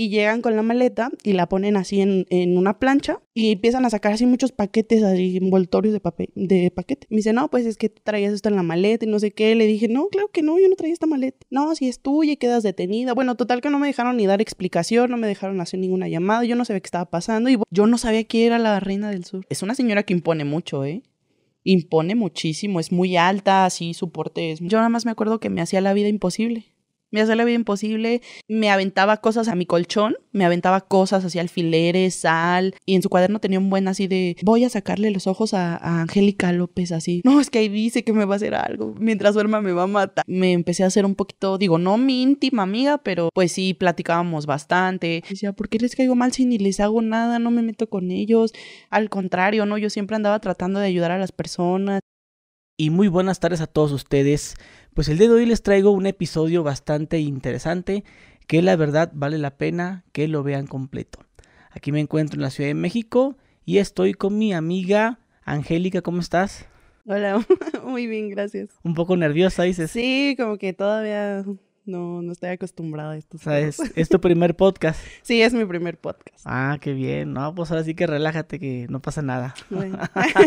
y llegan con la maleta y la ponen así en, una plancha y empiezan a sacar así muchos paquetes, así envoltorios de, papel, de paquete. Me dice, no, pues es que traías esto en la maleta y no sé qué. Le dije, no, claro que no, yo no traía esta maleta. No, si es tuya y quedas detenida. Bueno, total que no me dejaron ni dar explicación, no me dejaron hacer ninguna llamada, yo no sabía qué estaba pasando y yo no sabía quién era la reina del sur. Es una señora que impone mucho, ¿eh? impone muchísimo, es muy alta, así su porte Yo nada más me acuerdo que me hacía la vida imposible me hacía la vida imposible, me aventaba cosas a mi colchón, me aventaba cosas hacia alfileres, sal, y en su cuaderno tenía un buen así de, voy a sacarle los ojos a, Angélica López, así, no, es que ahí dice que me va a hacer algo, mientras duerma me va a matar. Me empecé a hacer un poquito, digo, no mi íntima amiga, pero pues sí, platicábamos bastante. Decía, ¿por qué les caigo mal si ni les hago nada, no me meto con ellos? Al contrario, ¿no? Yo siempre andaba tratando de ayudar a las personas. Y muy buenas tardes a todos ustedes. Pues el día de hoy les traigo un episodio bastante interesante que la verdad vale la pena que lo vean completo. Aquí me encuentro en la Ciudad de México y estoy con mi amiga Angélica, ¿cómo estás? Hola, muy bien, gracias. Un poco nerviosa, dices. Sí, como que todavía no, no estoy acostumbrada a esto. sabes es, tu primer podcast. sí, es mi primer podcast. Ah, qué bien. No, pues ahora sí que relájate, que no pasa nada. Bueno.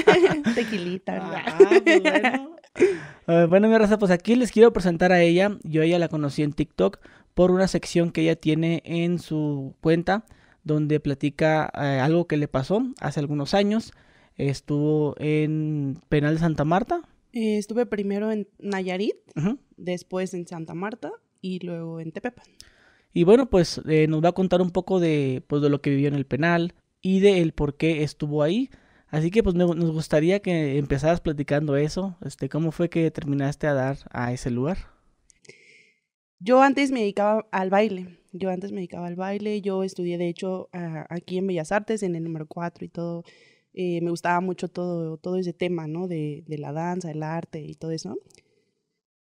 Tequilita. Ah, pues eh, bueno. mi raza, pues aquí les quiero presentar a ella. Yo a ella la conocí en TikTok por una sección que ella tiene en su cuenta donde platica eh, algo que le pasó hace algunos años. Estuvo en Penal de Santa Marta. Eh, estuve primero en Nayarit, después en Santa Marta y luego en Tepepa. Y bueno, pues eh, nos va a contar un poco de, pues, de lo que vivió en el penal y de el por qué estuvo ahí. Así que pues nos gustaría que empezaras platicando eso, este, cómo fue que terminaste a dar a ese lugar. Yo antes me dedicaba al baile, yo antes me dedicaba al baile, yo estudié de hecho aquí en Bellas Artes, en el número 4 y todo, eh, me gustaba mucho todo, todo ese tema, ¿no? De, de la danza, el arte y todo eso.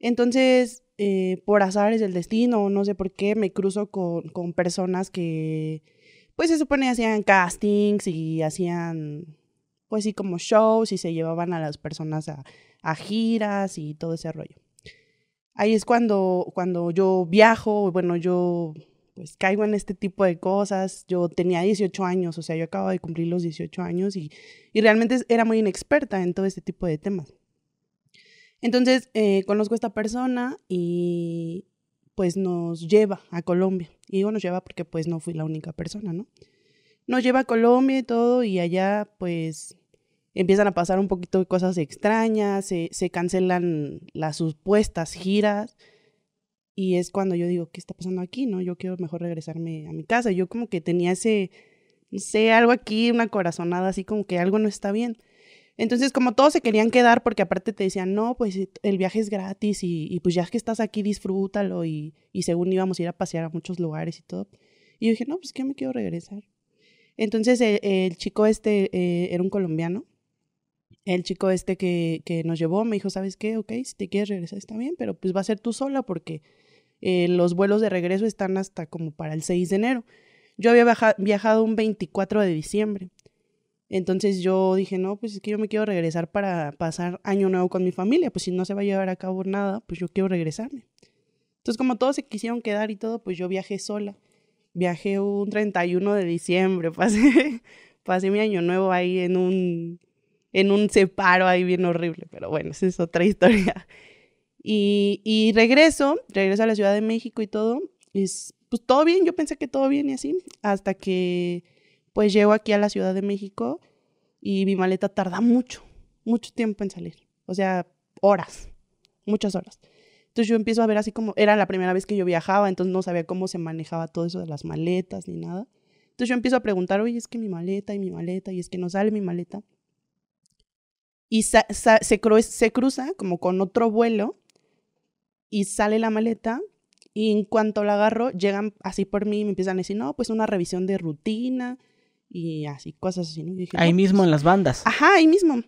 Entonces, eh, por es el destino, no sé por qué, me cruzo con, personas que, pues se supone hacían castings y hacían, pues sí, como shows y se llevaban a las personas a, giras y todo ese rollo. Ahí es cuando, cuando yo viajo, bueno, yo pues caigo en este tipo de cosas. Yo tenía 18 años, o sea, yo acabo de cumplir los 18 años y realmente era muy inexperta en todo este tipo de temas. Entonces, eh, conozco a esta persona y pues nos lleva a Colombia. Y digo nos lleva porque pues no fui la única persona, ¿no? Nos lleva a Colombia y todo y allá pues empiezan a pasar un poquito cosas extrañas, se, se cancelan las supuestas giras. Y es cuando yo digo, ¿qué está pasando aquí? ¿No? Yo quiero mejor regresarme a mi casa. Yo como que tenía ese, sé, algo aquí, una corazonada, así como que algo no está bien. Entonces, como todos se querían quedar, porque aparte te decían, no, pues eh, el viaje es gratis y, pues ya que estás aquí, disfrútalo. Y, según íbamos a ir a pasear a muchos lugares y todo. Y yo dije, no, pues que me quiero regresar. Entonces, eh, el, chico este eh, era un colombiano. El chico este que, nos llevó me dijo, ¿sabes qué? Ok, si te quieres regresar está bien, pero pues va a ser tú sola porque los vuelos de regreso están hasta como para el 6 de enero. Yo había viajado un 24 de diciembre. Entonces yo dije, no, pues es que yo me quiero regresar para pasar año nuevo con mi familia, pues si no se va a llevar a cabo nada, pues yo quiero regresarme. Entonces como todos se quisieron quedar y todo, pues yo viajé sola. Viajé un 31 de diciembre, pasé, pasé mi año nuevo ahí en un, en un separo ahí bien horrible, pero bueno, esa es otra historia. Y, regreso, regreso a la Ciudad de México y todo, es, pues todo bien, yo pensé que todo bien y así, hasta que pues llego aquí a la Ciudad de México y mi maleta tarda mucho, mucho tiempo en salir. O sea, horas, muchas horas. Entonces yo empiezo a ver así como, era la primera vez que yo viajaba, entonces no sabía cómo se manejaba todo eso de las maletas ni nada. Entonces yo empiezo a preguntar, oye, es que mi maleta y mi maleta, y es que no sale mi maleta. Y se, se cruza como con otro vuelo y sale la maleta y en cuanto la agarro, llegan así por mí y me empiezan a decir, no, pues una revisión de rutina, y así, cosas así. ahí mismo pues en las bandas. Ajá, ahí mismo.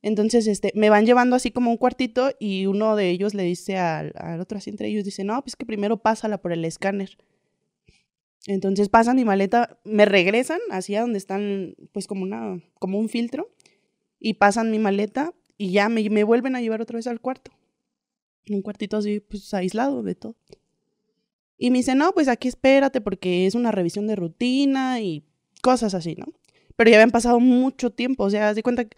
Entonces, este, me van llevando así como un cuartito y uno de ellos le dice al, al otro así entre ellos, dice, no, pues que primero pásala por el escáner. Entonces pasan mi maleta, me regresan hacia donde están, pues como, una, como un filtro, y pasan mi maleta y ya me, me vuelven a llevar otra vez al cuarto. Un cuartito así, pues aislado de todo. Y me dice, no, pues aquí espérate porque es una revisión de rutina y cosas así, ¿no? Pero ya habían pasado mucho tiempo, o sea, te de cuenta, que,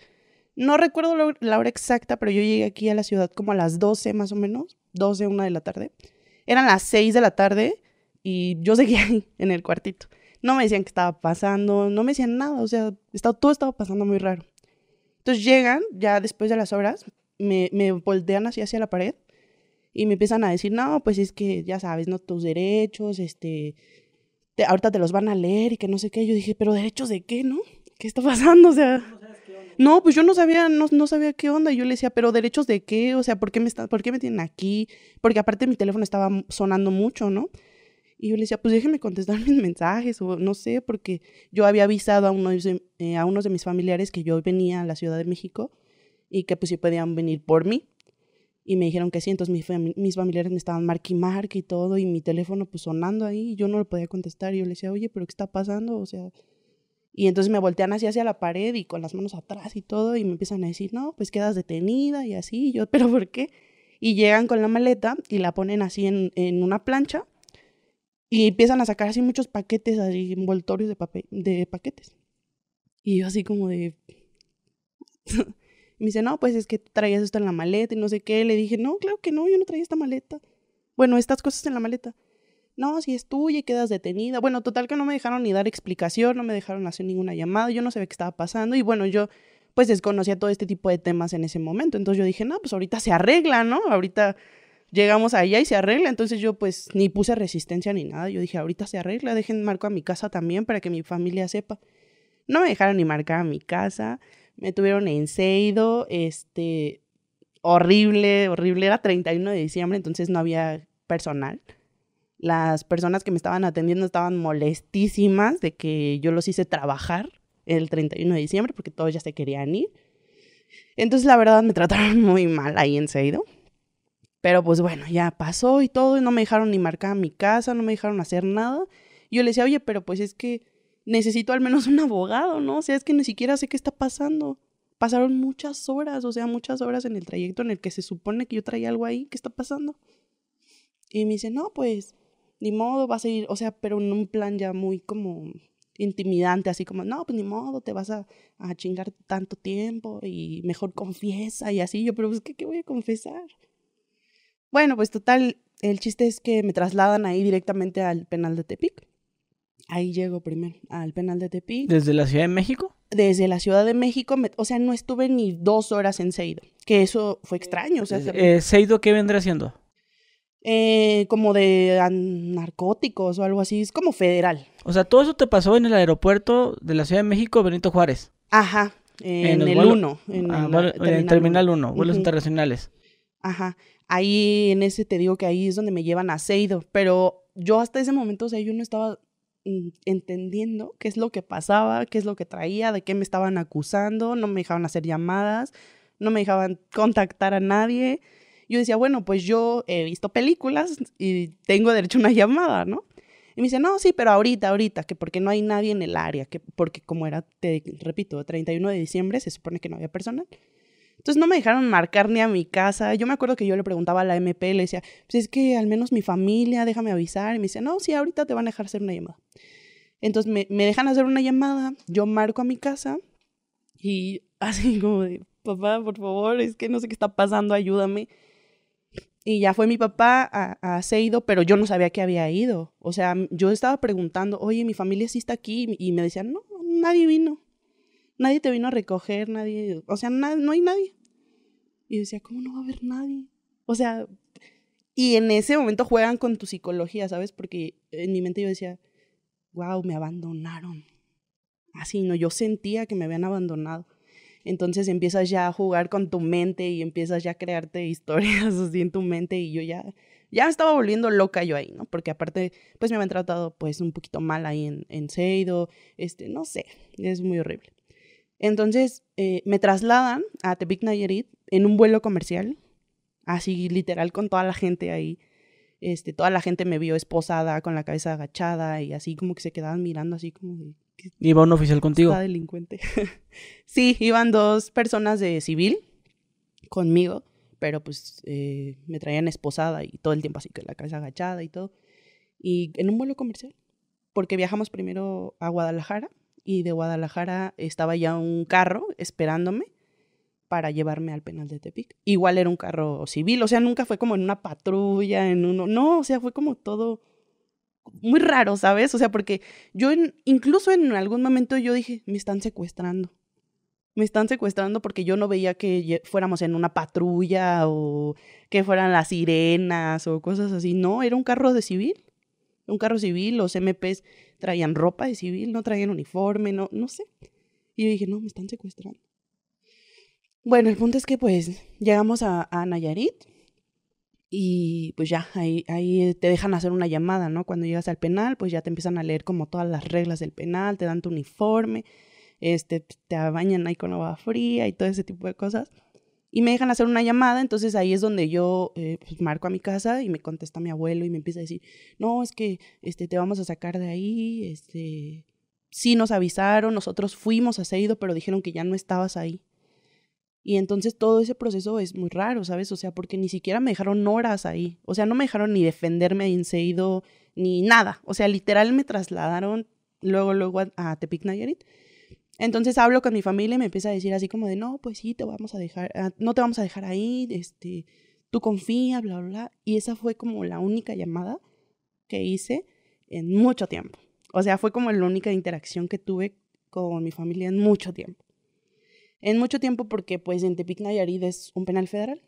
no recuerdo la, hora exacta, pero yo llegué aquí a la ciudad como a las 12 más o menos, 12, 1 de la tarde. Eran las 6 de la tarde y yo seguía ahí en el cuartito. No me decían qué estaba pasando, no me decían nada, o sea, todo estaba pasando muy raro. Entonces llegan, ya después de las horas, me, me voltean así hacia la pared y me empiezan a decir, no, pues es que ya sabes, no tus derechos, este, ahorita te los van a leer y que no sé qué. Yo dije, pero derechos de qué, ¿no? ¿Qué está pasando? O sea... No, pues yo no sabía, no, no sabía qué onda. Y yo le decía, pero derechos de qué? O sea, ¿por qué, me está, ¿por qué me tienen aquí? Porque aparte mi teléfono estaba sonando mucho, ¿no? Y yo le decía, pues déjeme contestar mis mensajes, o no sé, porque yo había avisado a, uno de, eh, a unos de mis familiares que yo venía a la Ciudad de México y que pues si podían venir por mí y me dijeron que sí, entonces mis, familiares me estaban marque y y todo, y mi teléfono pues sonando ahí, y yo no lo podía contestar, y yo le decía, oye, pero ¿qué está pasando? O sea, y entonces me voltean así hacia la pared y con las manos atrás y todo, y me empiezan a decir, no, pues quedas detenida y así, yo, pero ¿por qué? Y llegan con la maleta y la ponen así en, una plancha y empiezan a sacar así muchos paquetes, así envoltorios de, papel, de paquetes. Y yo así como de... Me dice, no, pues es que traías esto en la maleta y no sé qué. Le dije, no, claro que no, yo no traía esta maleta. Bueno, estas cosas en la maleta. No, si es tuya y quedas detenida. Bueno, total que no me dejaron ni dar explicación, no me dejaron hacer ninguna llamada, yo no sabía qué estaba pasando. Y bueno, yo pues desconocía todo este tipo de temas en ese momento. Entonces yo dije, no, pues ahorita se arregla, ¿no? Ahorita llegamos allá y se arregla. Entonces yo pues ni puse resistencia ni nada. Yo dije, ahorita se arregla, dejen marco a mi casa también para que mi familia sepa. No me dejaron ni marcar a mi casa. Me tuvieron en Seido, este, horrible, horrible. Era 31 de diciembre, entonces no había personal. Las personas que me estaban atendiendo estaban molestísimas de que yo los hice trabajar el 31 de diciembre porque todos ya se querían ir. Entonces, la verdad, me trataron muy mal ahí en Seido. Pero pues bueno, ya pasó y todo, y no me dejaron ni marcar mi casa, no me dejaron hacer nada. yo le decía, oye, pero pues es que necesito al menos un abogado, ¿no? O sea, es que ni siquiera sé qué está pasando. Pasaron muchas horas, o sea, muchas horas en el trayecto en el que se supone que yo traía algo ahí, ¿qué está pasando? Y me dice, no, pues, ni modo, vas a ir, o sea, pero en un plan ya muy como intimidante, así como, no, pues ni modo, te vas a, chingar tanto tiempo y mejor confiesa y así. Yo, pero pues, ¿qué, ¿qué voy a confesar? Bueno, pues total, el chiste es que me trasladan ahí directamente al penal de Tepic. Ahí llego primero, al penal de Tepi. ¿Desde la Ciudad de México? Desde la Ciudad de México, o sea, no estuve ni dos horas en Seido, que eso fue extraño. ¿Seido eh, eh, qué vendrá haciendo? Eh, como de narcóticos o algo así, es como federal. O sea, todo eso te pasó en el aeropuerto de la Ciudad de México, Benito Juárez. Ajá, en, el 1. Ah, en, el Terminal 1, vuelos internacionales. Ajá, ahí en ese te digo que ahí es donde me llevan a Seido, pero yo hasta ese momento, o sea, yo no estaba entendiendo qué es lo que pasaba, qué es lo que traía, de qué me estaban acusando, no me dejaban hacer llamadas, no me dejaban contactar a nadie. Yo decía, bueno, pues yo he visto películas y tengo derecho a una llamada, ¿no? Y me dice, no, sí, pero ahorita, ahorita, que porque no hay nadie en el área, que porque como era, te repito, 31 de diciembre, se supone que no había personal. Entonces no me dejaron marcar ni a mi casa. Yo me acuerdo que yo le preguntaba a la MP, le decía, pues es que al menos mi familia, déjame avisar. Y me dice, no, sí, ahorita te van a dejar hacer una llamada. Entonces me, dejan hacer una llamada, yo marco a mi casa y así como de, papá, por favor, es que no sé qué está pasando, ayúdame. Y ya fue mi papá a, Seido, pero yo no sabía que había ido. O sea, yo estaba preguntando, oye, mi familia sí está aquí. Y me decían, no, nadie vino. Nadie te vino a recoger, nadie. O sea, no hay nadie. Y decía, ¿cómo no va a haber nadie? O sea, y en ese momento juegan con tu psicología, ¿sabes? Porque en mi mente yo decía, wow, me abandonaron. Así, no, yo sentía que me habían abandonado. Entonces empiezas ya a jugar con tu mente y empiezas ya a crearte historias así en tu mente y yo ya, ya estaba volviendo loca yo ahí, ¿no? Porque aparte, pues me habían tratado pues un poquito mal ahí en, en Seido, este, no sé, es muy horrible. Entonces eh, me trasladan a Tepic Nayarit en un vuelo comercial, así literal con toda la gente ahí este, toda la gente me vio esposada, con la cabeza agachada y así como que se quedaban mirando así como... ¿Iba un oficial contigo? delincuente. sí, iban dos personas de civil conmigo, pero pues eh, me traían esposada y todo el tiempo así con la cabeza agachada y todo. Y en un vuelo comercial, porque viajamos primero a Guadalajara y de Guadalajara estaba ya un carro esperándome para llevarme al penal de Tepic. Igual era un carro civil, o sea, nunca fue como en una patrulla, en uno, no, o sea, fue como todo muy raro, ¿sabes? O sea, porque yo incluso en algún momento yo dije, me están secuestrando. Me están secuestrando porque yo no veía que fuéramos en una patrulla o que fueran las sirenas o cosas así. No, era un carro de civil. Un carro civil, los MPs traían ropa de civil, no traían uniforme, no, no sé. Y yo dije, no, me están secuestrando. Bueno, el punto es que pues llegamos a, Nayarit y pues ya, ahí, te dejan hacer una llamada, ¿no? Cuando llegas al penal, pues ya te empiezan a leer como todas las reglas del penal, te dan tu uniforme, este, te bañan ahí con agua fría y todo ese tipo de cosas. Y me dejan hacer una llamada, entonces ahí es donde yo eh, pues, marco a mi casa y me contesta mi abuelo y me empieza a decir, no, es que este, te vamos a sacar de ahí, este, sí nos avisaron, nosotros fuimos a Seido, pero dijeron que ya no estabas ahí. Y entonces todo ese proceso es muy raro, ¿sabes? O sea, porque ni siquiera me dejaron horas ahí. O sea, no me dejaron ni defenderme en Inseido ni nada. O sea, literal me trasladaron luego, luego a, a Tepic Nayarit. Entonces hablo con mi familia y me empieza a decir así como de, no, pues sí, te vamos a dejar, ah, no te vamos a dejar ahí, este, tú confía, bla, bla, bla. Y esa fue como la única llamada que hice en mucho tiempo. O sea, fue como la única interacción que tuve con mi familia en mucho tiempo en mucho tiempo porque pues en Tepic Nayarit es un penal federal,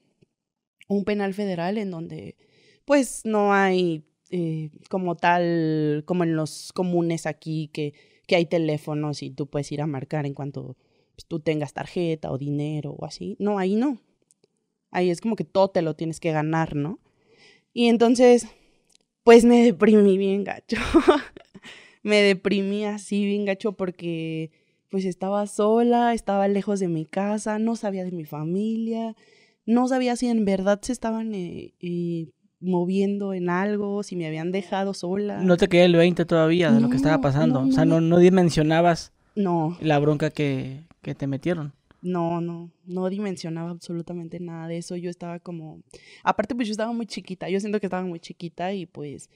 un penal federal en donde pues no hay eh, como tal, como en los comunes aquí que, hay teléfonos y tú puedes ir a marcar en cuanto pues, tú tengas tarjeta o dinero o así. No, ahí no. Ahí es como que todo te lo tienes que ganar, ¿no? Y entonces, pues me deprimí bien gacho. me deprimí así bien gacho porque pues estaba sola, estaba lejos de mi casa, no sabía de mi familia, no sabía si en verdad se estaban eh, eh, moviendo en algo, si me habían dejado sola. No te quedé el 20 todavía de lo que estaba pasando, o sea, no, no dimensionabas no. la bronca que, que te metieron. No, no, no dimensionaba absolutamente nada de eso. Yo estaba como, aparte pues yo estaba muy chiquita, yo siento que estaba muy chiquita y pues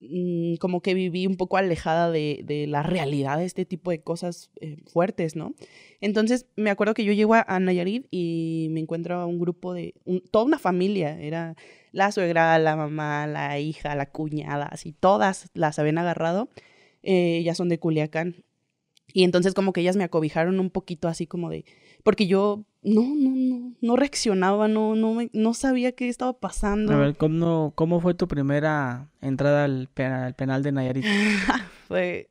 Mm, como que viví un poco alejada de, la realidad de este tipo de cosas eh, fuertes, ¿no? Entonces me acuerdo que yo llego a, Nayarit y me encuentro a un grupo de, toda una familia, era la suegra, la mamá, la hija, la cuñada, así, todas las habían agarrado, eh, ya son de Culiacán. Y entonces como que ellas me acobijaron un poquito así como de, porque yo no, no, no, no reaccionaba, no, no, no sabía qué estaba pasando. A ver, ¿cómo, cómo fue tu primera entrada al, penal de Nayarit? fue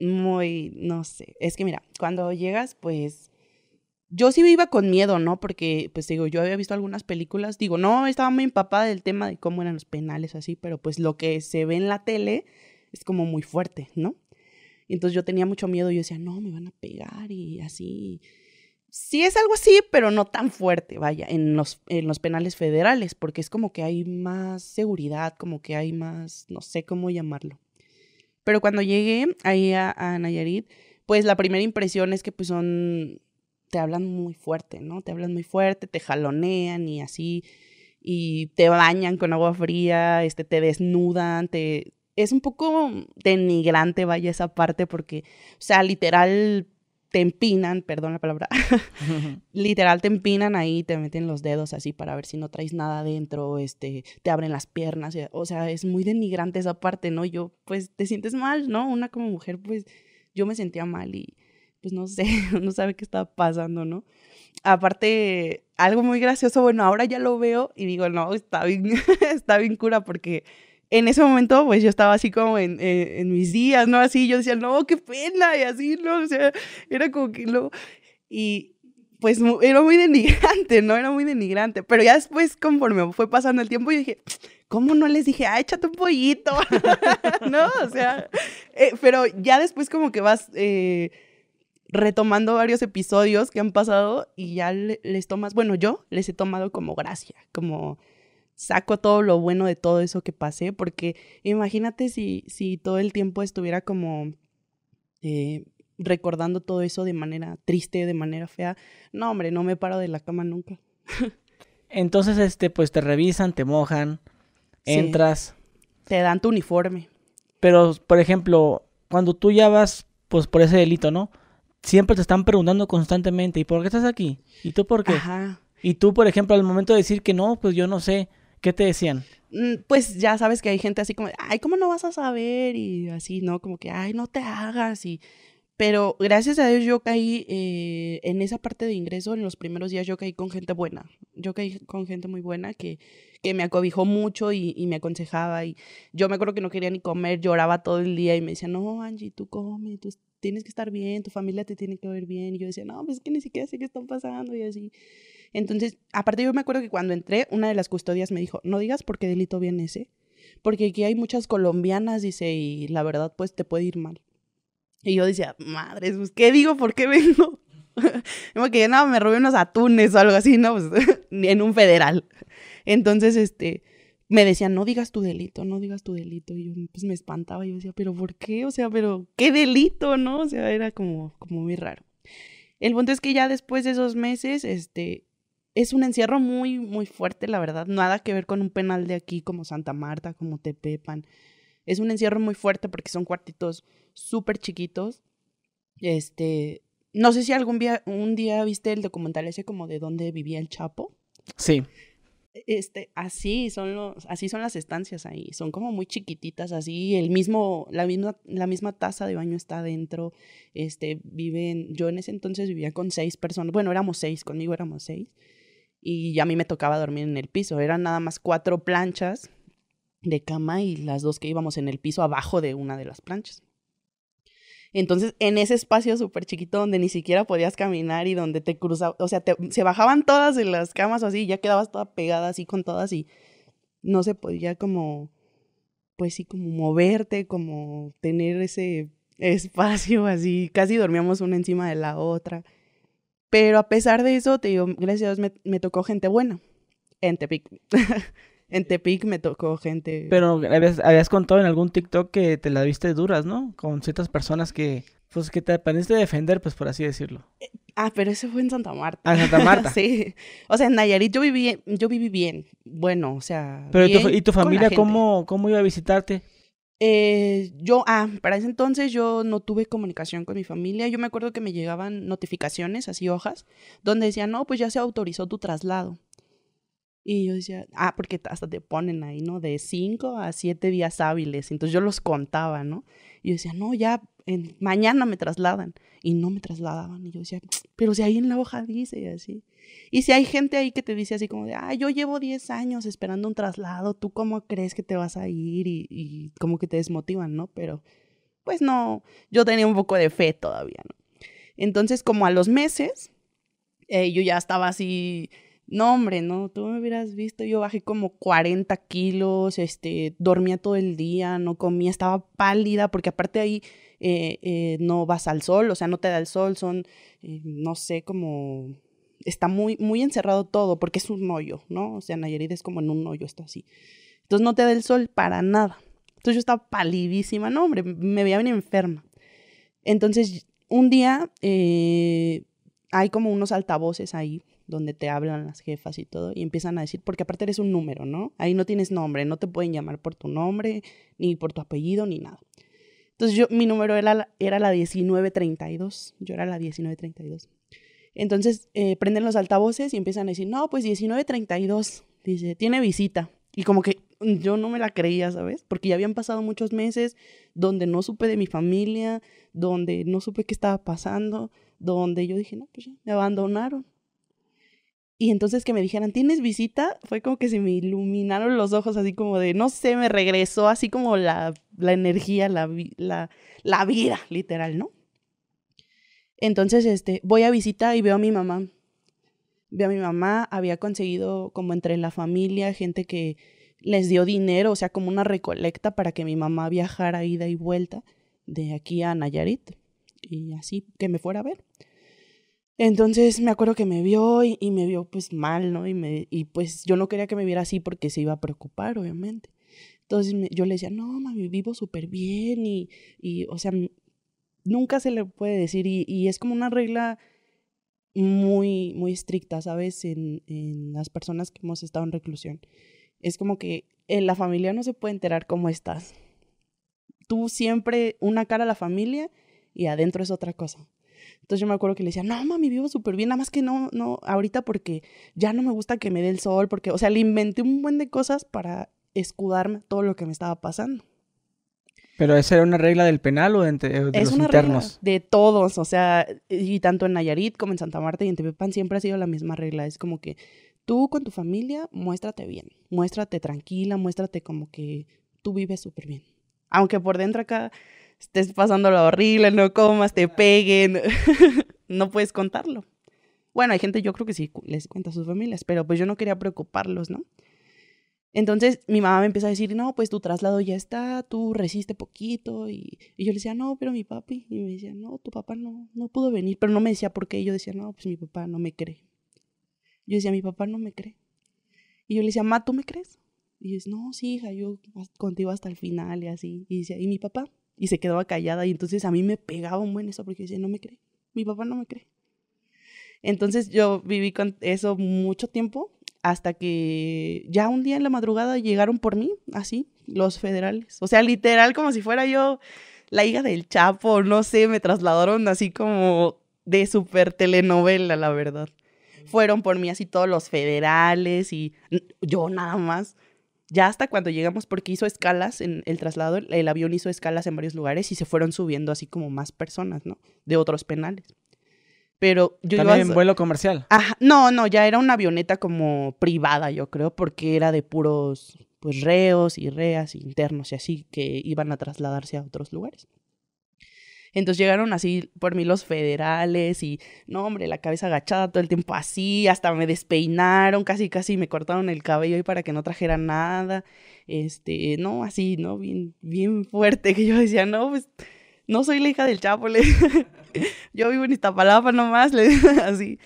muy, no sé, es que mira, cuando llegas, pues yo sí iba con miedo, ¿no? Porque, pues digo, yo había visto algunas películas, digo, no, estaba muy empapada del tema de cómo eran los penales así, pero pues lo que se ve en la tele es como muy fuerte, ¿no? entonces yo tenía mucho miedo, yo decía, no, me van a pegar y así sí es algo así, pero no tan fuerte, vaya, en los, en los penales federales, porque es como que hay más seguridad, como que hay más, no sé cómo llamarlo. Pero cuando llegué ahí a, Nayarit, pues la primera impresión es que pues son, te hablan muy fuerte, ¿no? Te hablan muy fuerte, te jalonean y así, y te bañan con agua fría, este, te desnudan, te... Es un poco denigrante, vaya, esa parte, porque, o sea, literal, te empinan, perdón la palabra, literal te empinan ahí, te meten los dedos así para ver si no traes nada adentro, este, te abren las piernas, eh, o sea, es muy denigrante esa parte, ¿no? Yo, pues, te sientes mal, ¿no? Una como mujer, pues, yo me sentía mal y, pues, no sé, no sabe qué estaba pasando, ¿no? Aparte, algo muy gracioso, bueno, ahora ya lo veo y digo, no, está bien, está bien cura porque en ese momento, pues yo estaba así como en, en, mis días, ¿no? Así, yo decía, no, qué pena, y así, ¿no? O sea, era como que no. Y pues era muy denigrante, ¿no? Era muy denigrante. Pero ya después, conforme fue pasando el tiempo, yo dije, ¿cómo no les dije, ah, échate un pollito? ¿No? O sea, eh, pero ya después, como que vas. Eh, retomando varios episodios que han pasado y ya les tomas, bueno, yo les he tomado como gracia, como saco todo lo bueno de todo eso que pasé, porque imagínate si, si todo el tiempo estuviera como eh, recordando todo eso de manera triste, de manera fea. No, hombre, no me paro de la cama nunca. Entonces, este, pues te revisan, te mojan, entras. Te dan tu uniforme. Pero, por ejemplo, cuando tú ya vas, pues por ese delito, ¿no? Siempre te están preguntando constantemente, ¿y por qué estás aquí? ¿Y tú por qué? Y tú, por ejemplo, al momento de decir que no, pues yo no sé, ¿Qué te decían? Mm, pues ya sabes que hay gente así como, ay, ¿cómo no vas a saber? Y así, ¿no? Como que, ay, no te hagas. Y... Pero gracias a Dios yo caí eh, en esa parte de ingreso, en los primeros días yo caí con gente buena. Yo caí con gente muy buena que, me acobijó mucho y, me aconsejaba. Y yo me acuerdo que no quería ni comer, lloraba todo el día y me decía, no, Angie, tú come, tú tienes que estar bien, tu familia te tiene que ver bien. Y yo decía, no, pues es que ni siquiera sé qué está pasando y así. Entonces, aparte yo me acuerdo que cuando entré, una de las custodias me dijo, no digas por qué delito viene ese, porque aquí hay muchas colombianas, dice, y la verdad, pues te puede ir mal. Y yo decía, madres, pues, ¿qué digo? ¿Por qué vengo? Como que ya nada me robé unos atunes o algo así, ¿no? Pues, en un federal. Entonces, este, me decían, no digas tu delito, no digas tu delito. Y yo, pues, me espantaba. Yo decía, ¿pero por qué? O sea, ¿pero qué delito, no? O sea, era como, como muy raro. El punto es que ya después de esos meses, este, es un encierro muy, muy fuerte, la verdad. Nada que ver con un penal de aquí como Santa Marta, como Tepepan. Es un encierro muy fuerte porque son cuartitos súper chiquitos. Este, no sé si algún día, un día viste el documental ese como de dónde vivía el Chapo. Sí. Este, así son los, así son las estancias ahí. Son como muy chiquititas, así el mismo, la misma, la misma taza de baño está adentro. Este, viven, yo en ese entonces vivía con seis personas. Bueno, éramos seis, conmigo éramos seis y a mí me tocaba dormir en el piso. Eran nada más cuatro planchas de cama y las dos que íbamos en el piso abajo de una de las planchas. Entonces, en ese espacio súper chiquito donde ni siquiera podías caminar y donde te cruzaba, o sea, se bajaban todas en las camas o así, ya quedabas toda pegada así con todas y no se podía como, pues sí, como moverte, como tener ese espacio así, casi dormíamos una encima de la otra. Pero a pesar de eso, te digo, gracias a Dios me, tocó gente buena. En Tepic. en Tepic me tocó gente. Pero habías, habías, contado en algún TikTok que te la viste duras, ¿no? Con ciertas personas que, pues, que te aprendiste a defender, pues, por así decirlo. Eh, ah, pero ese fue en Santa Marta. Ah, en Santa Marta. sí. O sea, en Nayarit yo viví, yo viví bien. Bueno, o sea. Pero ¿y, tu, familia cómo, cómo iba a visitarte? Eh, yo, ah, para ese entonces yo no tuve comunicación con mi familia. Yo me acuerdo que me llegaban notificaciones, así hojas, donde decían, no, pues ya se autorizó tu traslado. Y yo decía, ah, porque hasta te ponen ahí, ¿no? De cinco a siete días hábiles. Entonces yo los contaba, ¿no? Y yo decía, no, ya mañana me trasladan. Y no me trasladaban. Y yo decía, pero si ahí en la hoja dice y así. Y si hay gente ahí que te dice así como de, ah, yo llevo 10 años esperando un traslado, ¿tú cómo crees que te vas a ir? Y, como que te desmotivan, ¿no? Pero pues no, yo tenía un poco de fe todavía, ¿no? Entonces, como a los meses, eh, yo ya estaba así no, hombre, no, tú me hubieras visto, yo bajé como 40 kilos, este, dormía todo el día, no comía, estaba pálida, porque aparte ahí eh, eh, no vas al sol, o sea, no te da el sol, son, eh, no sé, como, está muy, muy encerrado todo, porque es un hoyo, ¿no? O sea, Nayarit es como en un hoyo, está así. Entonces no te da el sol para nada. Entonces yo estaba palidísima, no, hombre, me veía bien enferma. Entonces, un día hay como unos altavoces ahí donde te hablan las jefas y todo, y empiezan a decir, porque aparte eres un número, ¿no? Ahí no tienes nombre, no te pueden llamar por tu nombre, ni por tu apellido, ni nada. Entonces yo, mi número era, era la 1932, yo era la 1932. Entonces eh, prenden los altavoces y empiezan a decir, no, pues 1932, dice, tiene visita. Y como que yo no me la creía, ¿sabes? Porque ya habían pasado muchos meses donde no supe de mi familia, donde no supe qué estaba pasando, donde yo dije, no, pues ya, me abandonaron. Y entonces que me dijeran, ¿tienes visita? Fue como que se me iluminaron los ojos, así como de, no sé, me regresó así como la, energía, la, la vida, literal, ¿no? Entonces, este, voy a visita y veo a mi mamá. Veo a mi mamá, había conseguido como entre la familia, gente que les dio dinero, o sea, como una recolecta para que mi mamá viajara ida y vuelta de aquí a Nayarit. Y así, que me fuera a ver. Entonces me acuerdo que me vio y, me vio pues mal, ¿no? Y, me, y pues yo no quería que me viera así porque se iba a preocupar, obviamente. Entonces yo le decía, no, mami, vivo súper bien y, y, o sea, nunca se le puede decir y, y es como una regla muy, muy estricta, ¿sabes? En, en, las personas que hemos estado en reclusión. Es como que en la familia no se puede enterar cómo estás. Tú siempre una cara a la familia y adentro es otra cosa. Entonces yo me acuerdo que le decía, no, mami, vivo súper bien, nada más que no, no, ahorita porque ya no me gusta que me dé el sol, porque, o sea, le inventé un buen de cosas para escudarme todo lo que me estaba pasando. ¿Pero esa era una regla del penal o de, de es los una internos? de todos, o sea, y tanto en Nayarit como en Santa Marta y en Tepepan siempre ha sido la misma regla. Es como que tú con tu familia muéstrate bien, muéstrate tranquila, muéstrate como que tú vives súper bien. Aunque por dentro acá estés lo horrible, no comas, te peguen, no puedes contarlo. Bueno, hay gente, yo creo que sí les cuenta a sus familias, pero pues yo no quería preocuparlos, ¿no? Entonces mi mamá me empezó a decir, no, pues tu traslado ya está, tú resiste poquito. Y, yo le decía, no, pero mi papi. Y me decía, no, tu papá no, no pudo venir. Pero no me decía por qué. Y yo decía, no, pues mi papá no me cree. Yo decía, mi papá no me cree. Y yo le decía, ma, ¿tú me crees? Y dice, no, sí, hija, yo contigo hasta el final y así. Y, dice, ¿y mi papá? y se quedaba callada y entonces a mí me pegaba un buen eso porque decía, no me cree, mi papá no me cree. Entonces yo viví con eso mucho tiempo hasta que ya un día en la madrugada llegaron por mí, así, los federales. O sea, literal como si fuera yo la hija del Chapo, no sé, me trasladaron así como de super telenovela, la verdad. Fueron por mí así todos los federales y yo nada más ya hasta cuando llegamos, porque hizo escalas en el traslado, el avión hizo escalas en varios lugares y se fueron subiendo así como más personas, ¿no? De otros penales. Pero yo iba en vuelo comercial? Ajá, no, no, ya era una avioneta como privada, yo creo, porque era de puros pues reos y reas internos y así que iban a trasladarse a otros lugares. Entonces llegaron así por mí los federales y, no, hombre, la cabeza agachada todo el tiempo así, hasta me despeinaron, casi, casi me cortaron el cabello y para que no trajera nada. Este, no, así, ¿no? Bien, bien fuerte, que yo decía, no, pues no soy la hija del Chapo, yo vivo en Iztapalapa nomás, le... así.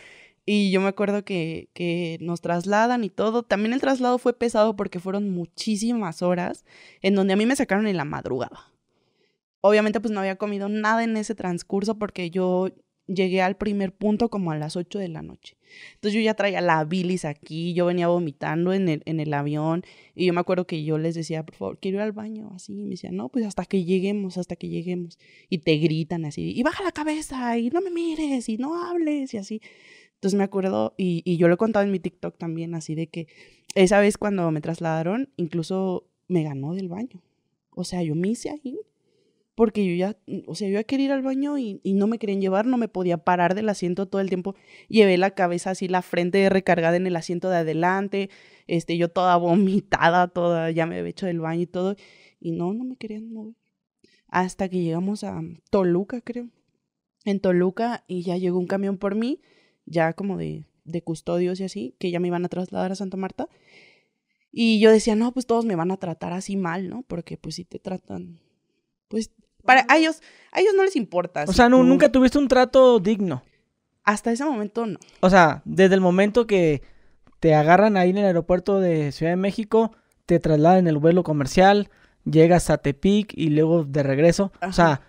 Y yo me acuerdo que, que, nos trasladan y todo. También el traslado fue pesado porque fueron muchísimas horas en donde a mí me sacaron en la madrugada obviamente pues no había comido nada en ese transcurso porque yo llegué al primer punto como a las 8 de la noche. Entonces yo ya traía la bilis aquí, yo venía vomitando en el, en el avión y yo me acuerdo que yo les decía, por favor, quiero ir al baño, así, me decían, no, pues hasta que lleguemos, hasta que lleguemos. Y te gritan así, y baja la cabeza, y no me mires, y no hables, y así. Entonces me acuerdo, y, y yo lo he contado en mi TikTok también, así de que esa vez cuando me trasladaron, incluso me ganó del baño. O sea, yo me hice ahí porque yo ya, mm, o sea, yo ya quería ir al baño y, no me querían llevar, no me podía parar del asiento todo el tiempo. Llevé la cabeza así, la frente recargada en el asiento de adelante, este, yo toda vomitada, toda, ya me había hecho del baño y todo, y no, no me querían mover. Hasta que llegamos a mm, Toluca, creo, en Toluca, y ya llegó un camión por mí, ya como de, custodios y así, que ya me iban a trasladar a Santa Marta. Y yo decía, no, pues todos me van a tratar así mal, ¿no? Porque pues si te tratan, pues para a ellos, a ellos no les importa. O sea, nunca tuviste un trato digno. Hasta ese momento no. O sea, desde el momento que te agarran ahí en el aeropuerto de Ciudad de México, te trasladan en el vuelo comercial, llegas a Tepic y luego de regreso. O sea,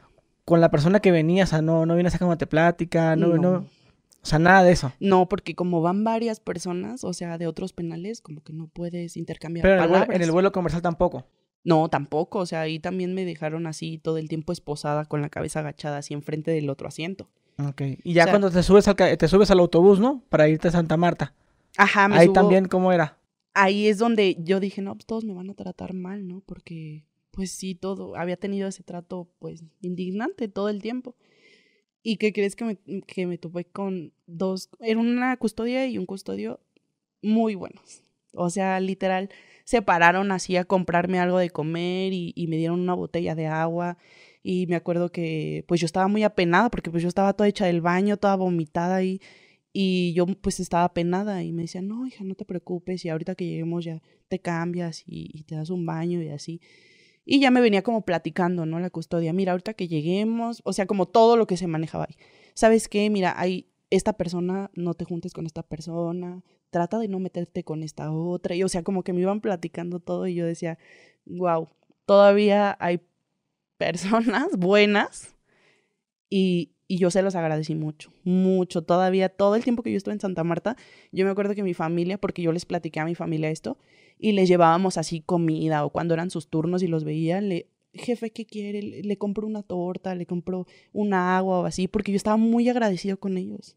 con la persona que venía, o sea, no, no vienes a como plática, no, no. O sea, nada de eso. No, porque como van varias personas, o sea, de otros penales, como que no puedes intercambiar Pero en el vuelo comercial tampoco. No, tampoco, o sea, ahí también me dejaron así todo el tiempo esposada con la cabeza agachada así enfrente del otro asiento. Ok, y ya cuando te subes, al, te subes al autobús, ¿no? Para irte a Santa Marta. Ajá, me Ahí también, ¿cómo era? Ahí es donde yo dije, no, pues todos me van a tratar mal, ¿no? Porque, pues sí, todo, había tenido ese trato, pues, indignante todo el tiempo. ¿Y qué crees que me, que me topé con dos? Era una custodia y un custodio muy buenos. O sea, literal, se pararon así a comprarme algo de comer y, me dieron una botella de agua. Y me acuerdo que pues yo estaba muy apenada porque pues yo estaba toda hecha del baño, toda vomitada ahí y yo pues estaba apenada y me decía no, hija, no te preocupes y ahorita que lleguemos ya te cambias y, y te das un baño y así. Y ya me venía como platicando, ¿no? La custodia, mira, ahorita que lleguemos, o sea, como todo lo que se manejaba ahí. ¿Sabes qué? Mira, hay esta persona, no te juntes con esta persona, trata de no meterte con esta otra. Y o sea, como que me iban platicando todo y yo decía, wow, todavía hay personas buenas y, yo se los agradecí mucho, mucho. Todavía todo el tiempo que yo estuve en Santa Marta, yo me acuerdo que mi familia, porque yo les platiqué a mi familia esto, y les llevábamos así comida o cuando eran sus turnos y los veía, le, jefe, ¿qué quiere? Le, compró una torta, le compró una agua o así, porque yo estaba muy agradecido con ellos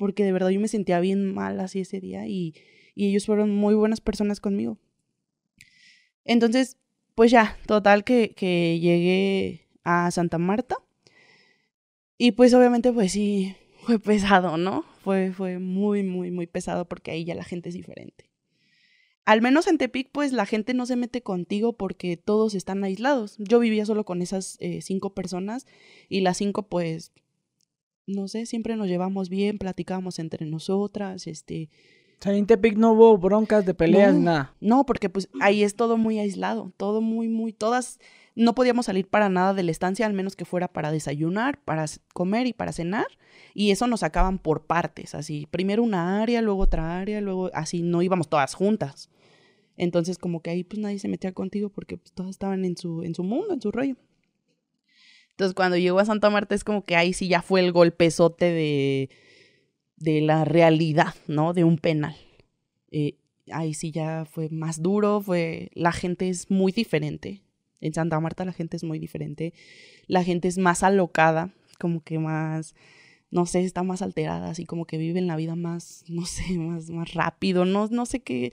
porque de verdad yo me sentía bien mal así ese día y, ellos fueron muy buenas personas conmigo. Entonces, pues ya, total que, llegué a Santa Marta y pues obviamente pues sí, fue pesado, ¿no? Fue, fue muy, muy, muy pesado porque ahí ya la gente es diferente. Al menos en Tepic, pues la gente no se mete contigo porque todos están aislados. Yo vivía solo con esas eh, cinco personas y las cinco, pues no sé, siempre nos llevamos bien, platicamos entre nosotras, este... O sea, en Tepic no hubo broncas de peleas, nada. No, porque pues ahí es todo muy aislado, todo muy, muy, todas, no podíamos salir para nada de la estancia, al menos que fuera para desayunar, para comer y para cenar, y eso nos sacaban por partes, así, primero una área, luego otra área, luego así, no íbamos todas juntas. Entonces, como que ahí pues nadie se metía contigo porque pues, todas estaban en su, en su mundo, en su rollo. Entonces, cuando llego a Santa Marta es como que ahí sí ya fue el golpezote de, la realidad, ¿no? De un penal. Eh, ahí sí ya fue más duro, fue... La gente es muy diferente. En Santa Marta la gente es muy diferente. La gente es más alocada, como que más... No sé, está más alterada, así como que viven la vida más, no sé, más, más rápido. No, no sé qué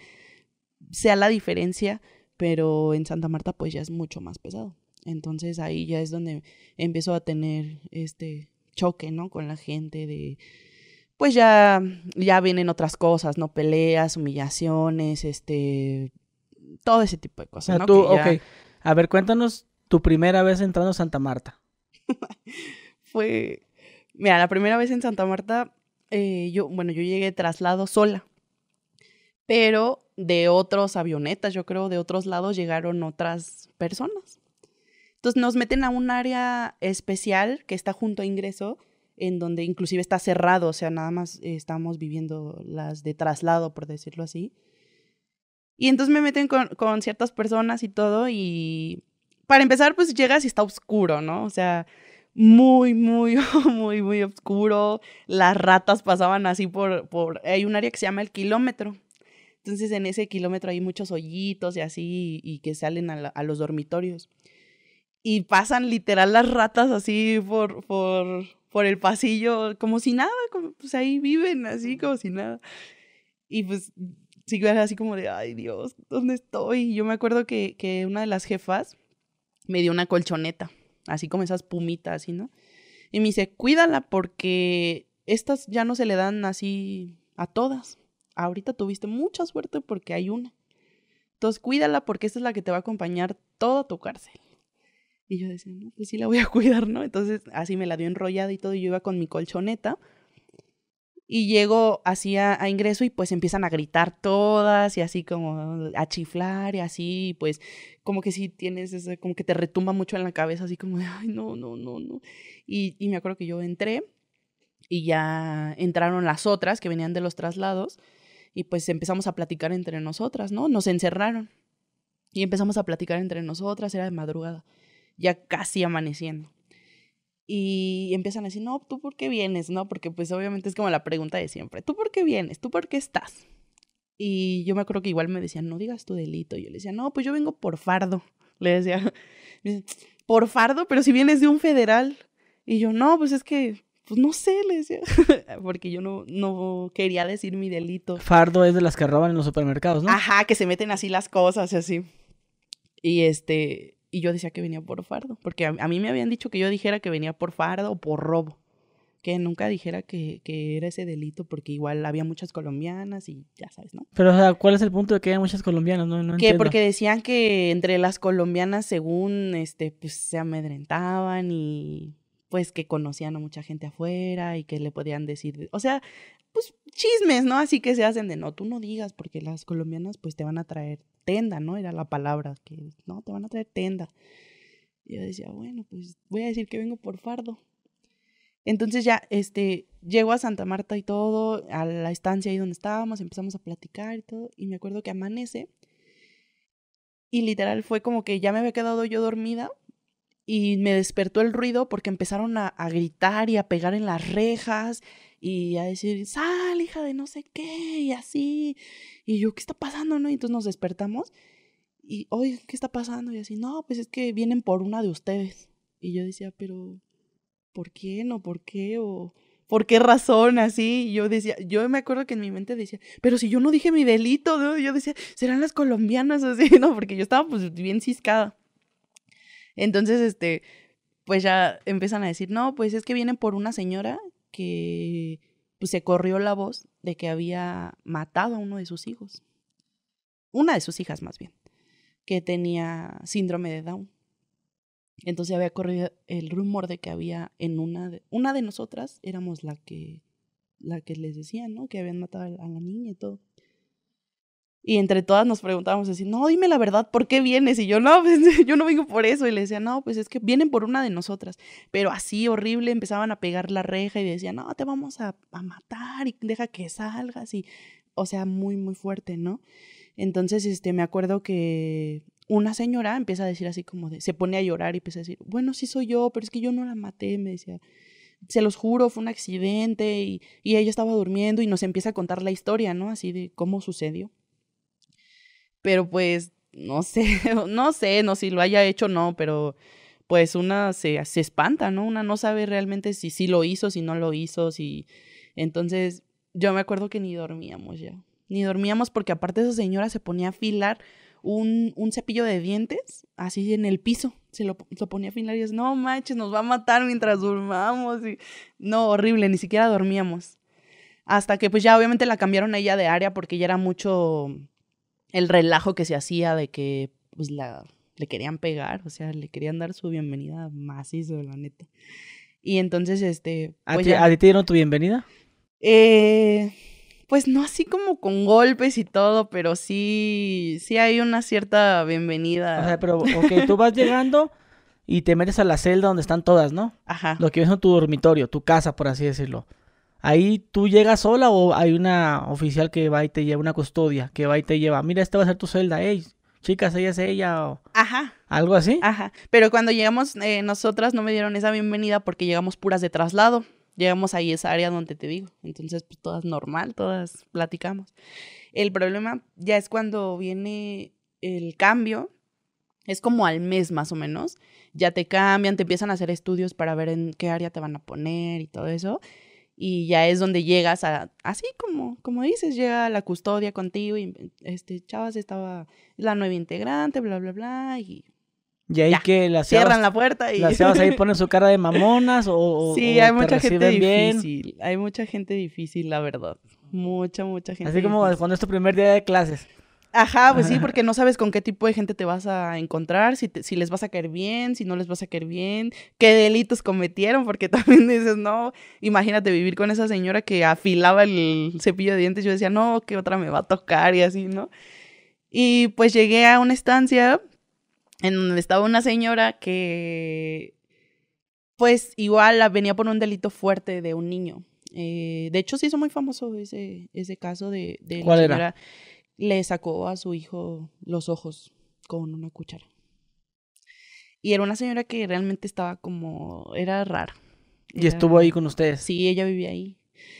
sea la diferencia, pero en Santa Marta pues ya es mucho más pesado. Entonces ahí ya es donde empezó a tener este choque, ¿no? Con la gente de, pues ya, ya vienen otras cosas, ¿no? Peleas, humillaciones, este, todo ese tipo de cosas. ¿no? Tú, A ver, cuéntanos tu primera vez entrando a Santa Marta. Fue, mira, la primera vez en Santa Marta, eh, yo, bueno, yo llegué traslado sola, pero de otros avionetas, yo creo, de otros lados llegaron otras personas nos meten a un área especial que está junto a ingreso, en donde inclusive está cerrado, o sea, nada más estamos viviendo las de traslado, por decirlo así. Y entonces me meten con, con ciertas personas y todo, y para empezar, pues llegas y está oscuro, ¿no? O sea, muy, muy, muy, muy oscuro. Las ratas pasaban así por, por... Hay un área que se llama el kilómetro. Entonces en ese kilómetro hay muchos hoyitos y así, y, que salen a, a los dormitorios y pasan literal las ratas así por, por, el pasillo, como si nada, pues ahí viven así, como si nada. Y pues sí, así como de, ay Dios, ¿dónde estoy? yo me acuerdo que, una de las jefas me dio una colchoneta, así como esas pumitas, y ¿no? Y me dice, cuídala porque estas ya no se le dan así a todas. Ahorita tuviste mucha suerte porque hay una. Entonces cuídala porque esta es la que te va a acompañar toda tu cárcel. Y yo decía, no, pues sí la voy a cuidar, ¿no? Entonces así me la dio enrollada y todo, y yo iba con mi colchoneta. Y llego así a, ingreso y pues empiezan a gritar todas y así como a chiflar y así, pues como que sí tienes, ese, como que te retumba mucho en la cabeza, así como de, ay, no, no, no, no. Y, y me acuerdo que yo entré y ya entraron las otras que venían de los traslados y pues empezamos a platicar entre nosotras, ¿no? Nos encerraron y empezamos a platicar entre nosotras, era de madrugada ya casi amaneciendo. Y empiezan a decir, no, ¿tú por qué vienes? No, porque pues obviamente es como la pregunta de siempre, ¿tú por qué vienes? ¿Tú por qué estás? Y yo me acuerdo que igual me decían, no digas tu delito. Y yo le decía, no, pues yo vengo por fardo. Le decía, por fardo, pero si vienes de un federal. Y yo, no, pues es que, pues no sé, le decía, porque yo no, no quería decir mi delito. Fardo es de las que roban en los supermercados, ¿no? Ajá, que se meten así las cosas, así. Y este, y yo decía que venía por fardo, porque a, mí me habían dicho que yo dijera que venía por fardo o por robo, que nunca dijera que, que, era ese delito, porque igual había muchas colombianas y ya sabes, ¿no? Pero, o sea, ¿cuál es el punto de que haya muchas colombianas? No, no que porque decían que entre las colombianas, según, este, pues se amedrentaban y pues que conocían a mucha gente afuera y que le podían decir, o sea, pues, chismes, ¿no? Así que se hacen de, no, tú no digas, porque las colombianas, pues, te van a traer tenda, ¿no? Era la palabra, que, no, te van a traer tenda. Y yo decía, bueno, pues, voy a decir que vengo por fardo. Entonces ya, este, llego a Santa Marta y todo, a la estancia ahí donde estábamos, empezamos a platicar y todo, y me acuerdo que amanece, y literal fue como que ya me había quedado yo dormida, y me despertó el ruido porque empezaron a, a, gritar y a pegar en las rejas y a decir, sal, hija de no sé qué, y así. Y yo, ¿qué está pasando? ¿No? Y entonces nos despertamos y, oye, ¿qué está pasando? Y así, no, pues es que vienen por una de ustedes. Y yo decía, pero, ¿por qué o por qué o por qué razón así? yo decía, yo me acuerdo que en mi mente decía, pero si yo no dije mi delito, yo decía, serán las colombianas así, no, porque yo estaba pues bien ciscada. Entonces, este, pues ya empiezan a decir, no, pues es que vienen por una señora que pues, se corrió la voz de que había matado a uno de sus hijos, una de sus hijas más bien, que tenía síndrome de Down. Entonces había corrido el rumor de que había en una de, una de nosotras éramos la que la que les decía, ¿no? Que habían matado a la niña y todo. Y entre todas nos preguntábamos así, no, dime la verdad, ¿por qué vienes? Y yo, no, pues, yo no vengo por eso. Y le decía, no, pues es que vienen por una de nosotras. Pero así, horrible, empezaban a pegar la reja y decían, no, te vamos a, matar y deja que salgas. Y, o sea, muy, muy fuerte, ¿no? Entonces, este, me acuerdo que una señora empieza a decir así como se pone a llorar y empieza a decir, bueno, sí soy yo, pero es que yo no la maté, me decía se los juro, fue un accidente y, y, ella estaba durmiendo y nos empieza a contar la historia, ¿no? Así de cómo sucedió. Pero pues, no sé, no sé, no si lo haya hecho, no, pero pues una se, se espanta, ¿no? Una no sabe realmente si sí lo hizo, si no lo hizo, si... Entonces, yo me acuerdo que ni dormíamos ya. Ni dormíamos porque aparte esa señora se ponía a afilar un, un cepillo de dientes así en el piso. Se lo, ponía a afilar y es, no manches, nos va a matar mientras durmamos. Y... No, horrible, ni siquiera dormíamos. Hasta que pues ya obviamente la cambiaron a ella de área porque ya era mucho el relajo que se hacía de que pues la, le querían pegar, o sea, le querían dar su bienvenida de la neta. Y entonces, este... Pues ¿A, ti, te dieron tu bienvenida? Eh, pues no así como con golpes y todo, pero sí, sí hay una cierta bienvenida. O sea, pero, tú vas llegando y te metes a la celda donde están todas, ¿no? Ajá. Lo que es en tu dormitorio, tu casa, por así decirlo. Ahí tú llegas sola o hay una oficial que va y te lleva, una custodia que va y te lleva. Mira, esta va a ser tu celda, eh, chicas, ella es ella. O... Ajá. Algo así. Ajá. Pero cuando llegamos, eh, nosotras no me dieron esa bienvenida porque llegamos puras de traslado. Llegamos ahí a esa área donde te digo. Entonces, pues todas normal, todas platicamos. El problema ya es cuando viene el cambio. Es como al mes más o menos. Ya te cambian, te empiezan a hacer estudios para ver en qué área te van a poner y todo eso y ya es donde llegas a, así como, como dices, llega la custodia contigo y este, chavas, estaba la nueva integrante, bla, bla, bla, y... Y ahí ya, que la cierran la puerta y... Las chavas ahí ponen su cara de mamonas o... Sí, hay mucha gente difícil, hay mucha gente difícil, la verdad. Mucha, mucha gente. Así como cuando es tu primer día de clases. Ajá, pues sí, porque no sabes con qué tipo de gente te vas a encontrar, si, les vas a caer bien, si no les vas a caer bien, qué delitos cometieron, porque también dices, no, imagínate vivir con esa señora que afilaba el cepillo de dientes, yo decía, no, qué otra me va a tocar y así, ¿no? Y pues llegué a una estancia en donde estaba una señora que, pues igual venía por un delito fuerte de un niño. Eh, de hecho, se hizo muy famoso ese, ese caso de, de ¿Cuál le sacó a su hijo los ojos con una cuchara. Y era una señora que realmente estaba como, era rara. ¿Y estuvo ahí con ustedes? Sí, ella vivía ahí.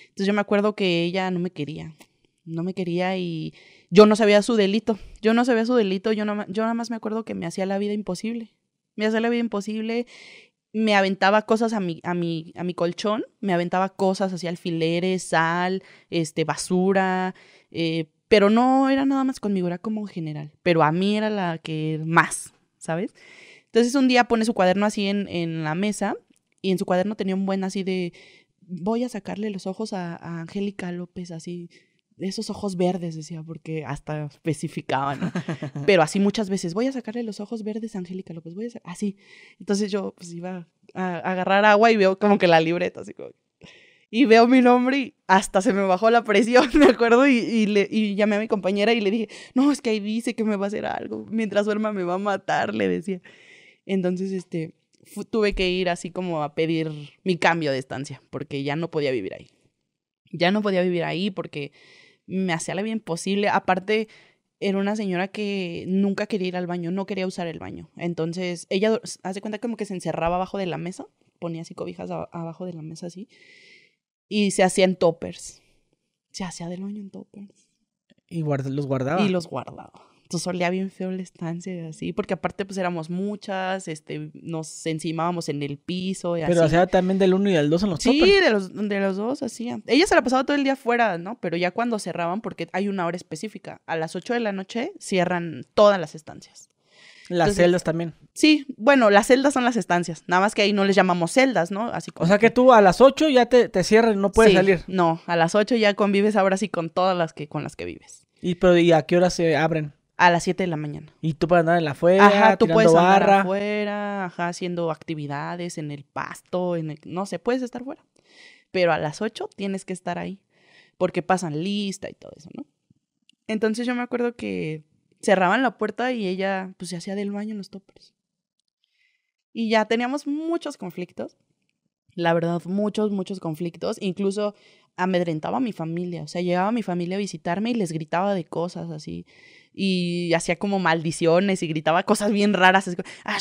Entonces yo me acuerdo que ella no me quería, no me quería y yo no sabía su delito, yo no sabía su delito, yo, yo nada más me acuerdo que me hacía la vida imposible, me hacía la vida imposible, me aventaba cosas a mi, a mi, a mi colchón, me aventaba cosas hacia alfileres, sal, este, basura, eh, pero no era nada más conmigo, era como general. Pero a mí era la que más, ¿sabes? Entonces un día pone su cuaderno así en, la mesa y en su cuaderno tenía un buen así de, voy a sacarle los ojos a, Angélica López, así, esos ojos verdes, decía, porque hasta especificaban, ¿no? pero así muchas veces, voy a sacarle los ojos verdes a Angélica López, voy a así. Entonces yo pues iba a agarrar agua y veo como que la libreta, así como, y veo mi nombre y hasta se me bajó la presión, me acuerdo, y, le, y llamé a mi compañera y le dije, no, es que ahí dice que me va a hacer algo, mientras duerma me va a matar, le decía. Entonces, este, tuve que ir así como a pedir mi cambio de estancia, porque ya no podía vivir ahí. Ya no podía vivir ahí porque me hacía la bien posible. Aparte, era una señora que nunca quería ir al baño, no quería usar el baño. Entonces, ella hace cuenta como que se encerraba abajo de la mesa, ponía así cobijas abajo de la mesa así, y se hacían toppers. Se hacía del año en toppers. Y los guardaba. Y los guardaba. Entonces solía bien feo la estancia y así, porque aparte pues éramos muchas, este, nos encimábamos en el piso y Pero hacía también del uno y del dos en los Sí, toppers. de los, de los dos hacía. Ella se la pasaba todo el día afuera, ¿no? Pero ya cuando cerraban, porque hay una hora específica, a las 8 de la noche cierran todas las estancias. Las celdas también. Sí, bueno, las celdas son las estancias, nada más que ahí no les llamamos celdas, ¿no? Así como... O sea que tú a las 8 ya te, te no puedes sí, salir. No, a las 8 ya convives ahora sí con todas las que con las que vives. ¿Y, pero, a qué hora se abren? A las 7 de la mañana. ¿Y tú puedes andar en la afuera? Ajá, tú puedes andar afuera, ajá, haciendo actividades en el pasto, en el... no sé, puedes estar fuera. Pero a las 8 tienes que estar ahí, porque pasan lista y todo eso, ¿no? Entonces yo me acuerdo que cerraban la puerta y ella pues se hacía del baño en los toppers. Y ya teníamos muchos conflictos, la verdad, muchos, muchos conflictos, incluso amedrentaba a mi familia, o sea, llegaba mi familia a visitarme y les gritaba de cosas así, y hacía como maldiciones y gritaba cosas bien raras, ah,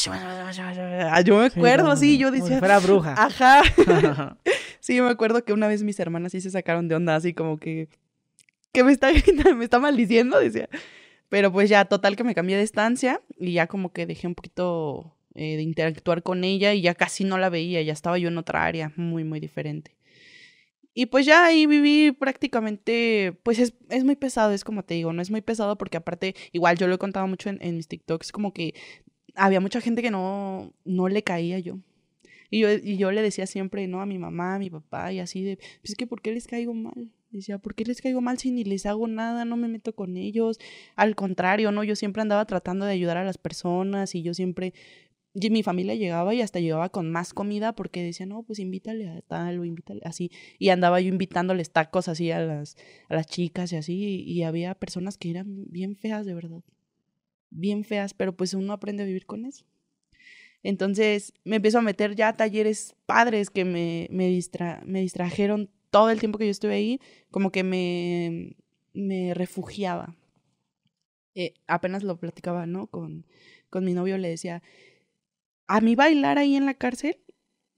ah, yo me acuerdo así, yo decía... Era bruja. Ajá. sí, me acuerdo que una vez mis hermanas sí se sacaron de onda así como que... Que me está, me está maldiciendo, decía. Pero pues ya, total que me cambié de estancia y ya como que dejé un poquito eh, de interactuar con ella y ya casi no la veía, ya estaba yo en otra área muy, muy diferente. Y pues ya ahí viví prácticamente, pues es, muy pesado, es como te digo, no es muy pesado porque aparte, igual yo lo he contado mucho en, mis TikToks, como que había mucha gente que no, no le caía yo. Y yo, y yo le decía siempre, no, a mi mamá, a mi papá, y así de, pues es que ¿por qué les caigo mal? Decía, ¿por qué les caigo mal si ni les hago nada? No me meto con ellos. Al contrario, ¿no? Yo siempre andaba tratando de ayudar a las personas y yo siempre... mi familia llegaba y hasta llegaba con más comida porque decía, no, pues invítale a tal o invítale así. Y andaba yo invitándoles tacos así a las, a las chicas y así. Y había personas que eran bien feas, de verdad. Bien feas, pero pues uno aprende a vivir con eso. Entonces me empiezo a meter ya a talleres padres que me, distra me distrajeron todo el tiempo que yo estuve ahí, como que me, me refugiaba. Eh, apenas lo platicaba, ¿no? Con, con mi novio le decía, a mí bailar ahí en la cárcel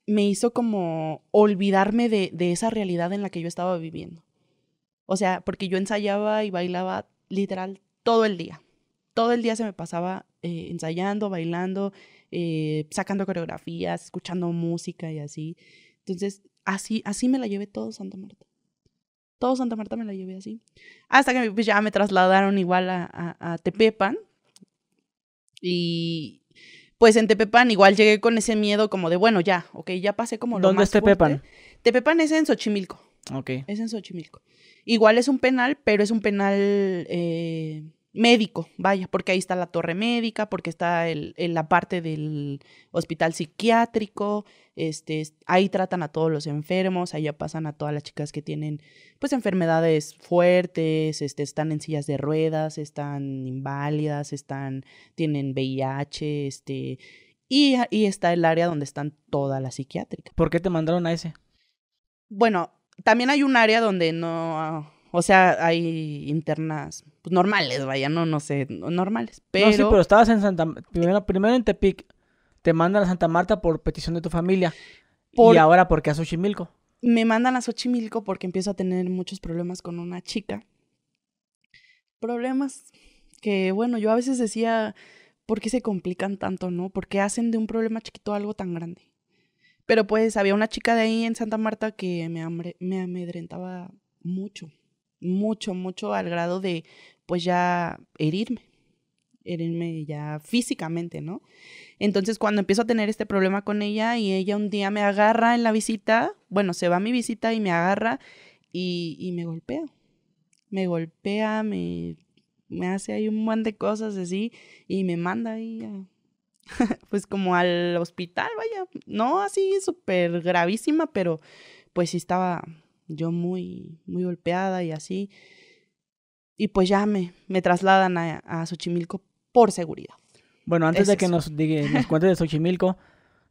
me hizo como olvidarme de, esa realidad en la que yo estaba viviendo. O sea, porque yo ensayaba y bailaba literal todo el día. Todo el día se me pasaba eh, ensayando, bailando, eh, sacando coreografías, escuchando música y así. Entonces, así, así me la llevé todo Santa Marta. Todo Santa Marta me la llevé así. Hasta que pues, ya me trasladaron igual a, Tepepan. Y pues en Tepepan igual llegué con ese miedo como de, bueno, ya, ok, ya pasé como lo ¿Dónde es Tepepan? Tepepan es en Xochimilco. Ok. Es en Xochimilco. Igual es un penal, pero es un penal eh, médico, vaya, porque ahí está la torre médica, porque está en la parte del hospital psiquiátrico, este, ahí tratan a todos los enfermos, allá pasan a todas las chicas que tienen pues enfermedades fuertes, este, están en sillas de ruedas, están inválidas, están, tienen VIH, este, y, ahí está el área donde están todas la psiquiátrica ¿Por qué te mandaron a ese? Bueno, también hay un área donde no, o sea, hay internas pues, normales, vaya, no, sé, normales, pero... No, sí, pero estabas en Santa, primero, primero en Tepic te mandan a Santa Marta por petición de tu familia. ¿Y ahora por qué a Xochimilco? Me mandan a Xochimilco porque empiezo a tener muchos problemas con una chica. Problemas que, bueno, yo a veces decía, ¿por qué se complican tanto, no? ¿Por qué hacen de un problema chiquito algo tan grande? Pero pues había una chica de ahí en Santa Marta que me, me amedrentaba mucho, mucho, mucho al grado de pues ya herirme herirme ya físicamente, ¿no? Entonces, cuando empiezo a tener este problema con ella y ella un día me agarra en la visita, bueno, se va a mi visita y me agarra y, me golpea. Me golpea, me, hace ahí un montón de cosas así y me manda ahí pues como al hospital, vaya, no así súper gravísima, pero pues sí estaba yo muy, muy golpeada y así. Y pues ya me, me trasladan a, a Xochimilco por seguridad. Bueno, antes de que nos, diga, nos cuentes de Xochimilco,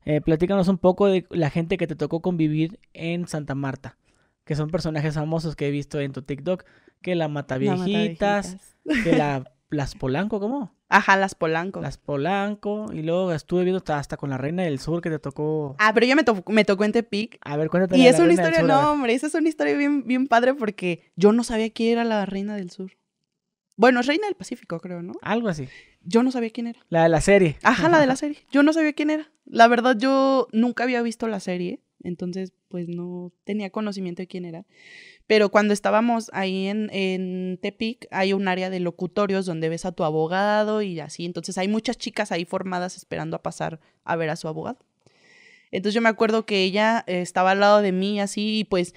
eh, platícanos un poco de la gente que te tocó convivir en Santa Marta, que son personajes famosos que he visto en tu TikTok, que la mata viejitas, que la, las Polanco, ¿cómo? Ajá, las Polanco. Las Polanco, y luego estuve viendo hasta con la Reina del Sur que te tocó. Ah, pero yo me, me tocó en Tepic. A ver, cuéntate. Y es una historia, no, hombre, esa es una historia bien, bien padre porque yo no sabía quién era la Reina del Sur. Bueno, es Reina del Pacífico, creo, ¿no? Algo así. Yo no sabía quién era. La de la serie. Ajá, la de la serie. Yo no sabía quién era. La verdad, yo nunca había visto la serie, entonces pues no tenía conocimiento de quién era. Pero cuando estábamos ahí en, Tepic, hay un área de locutorios donde ves a tu abogado y así. Entonces hay muchas chicas ahí formadas esperando a pasar a ver a su abogado. Entonces yo me acuerdo que ella estaba al lado de mí así y pues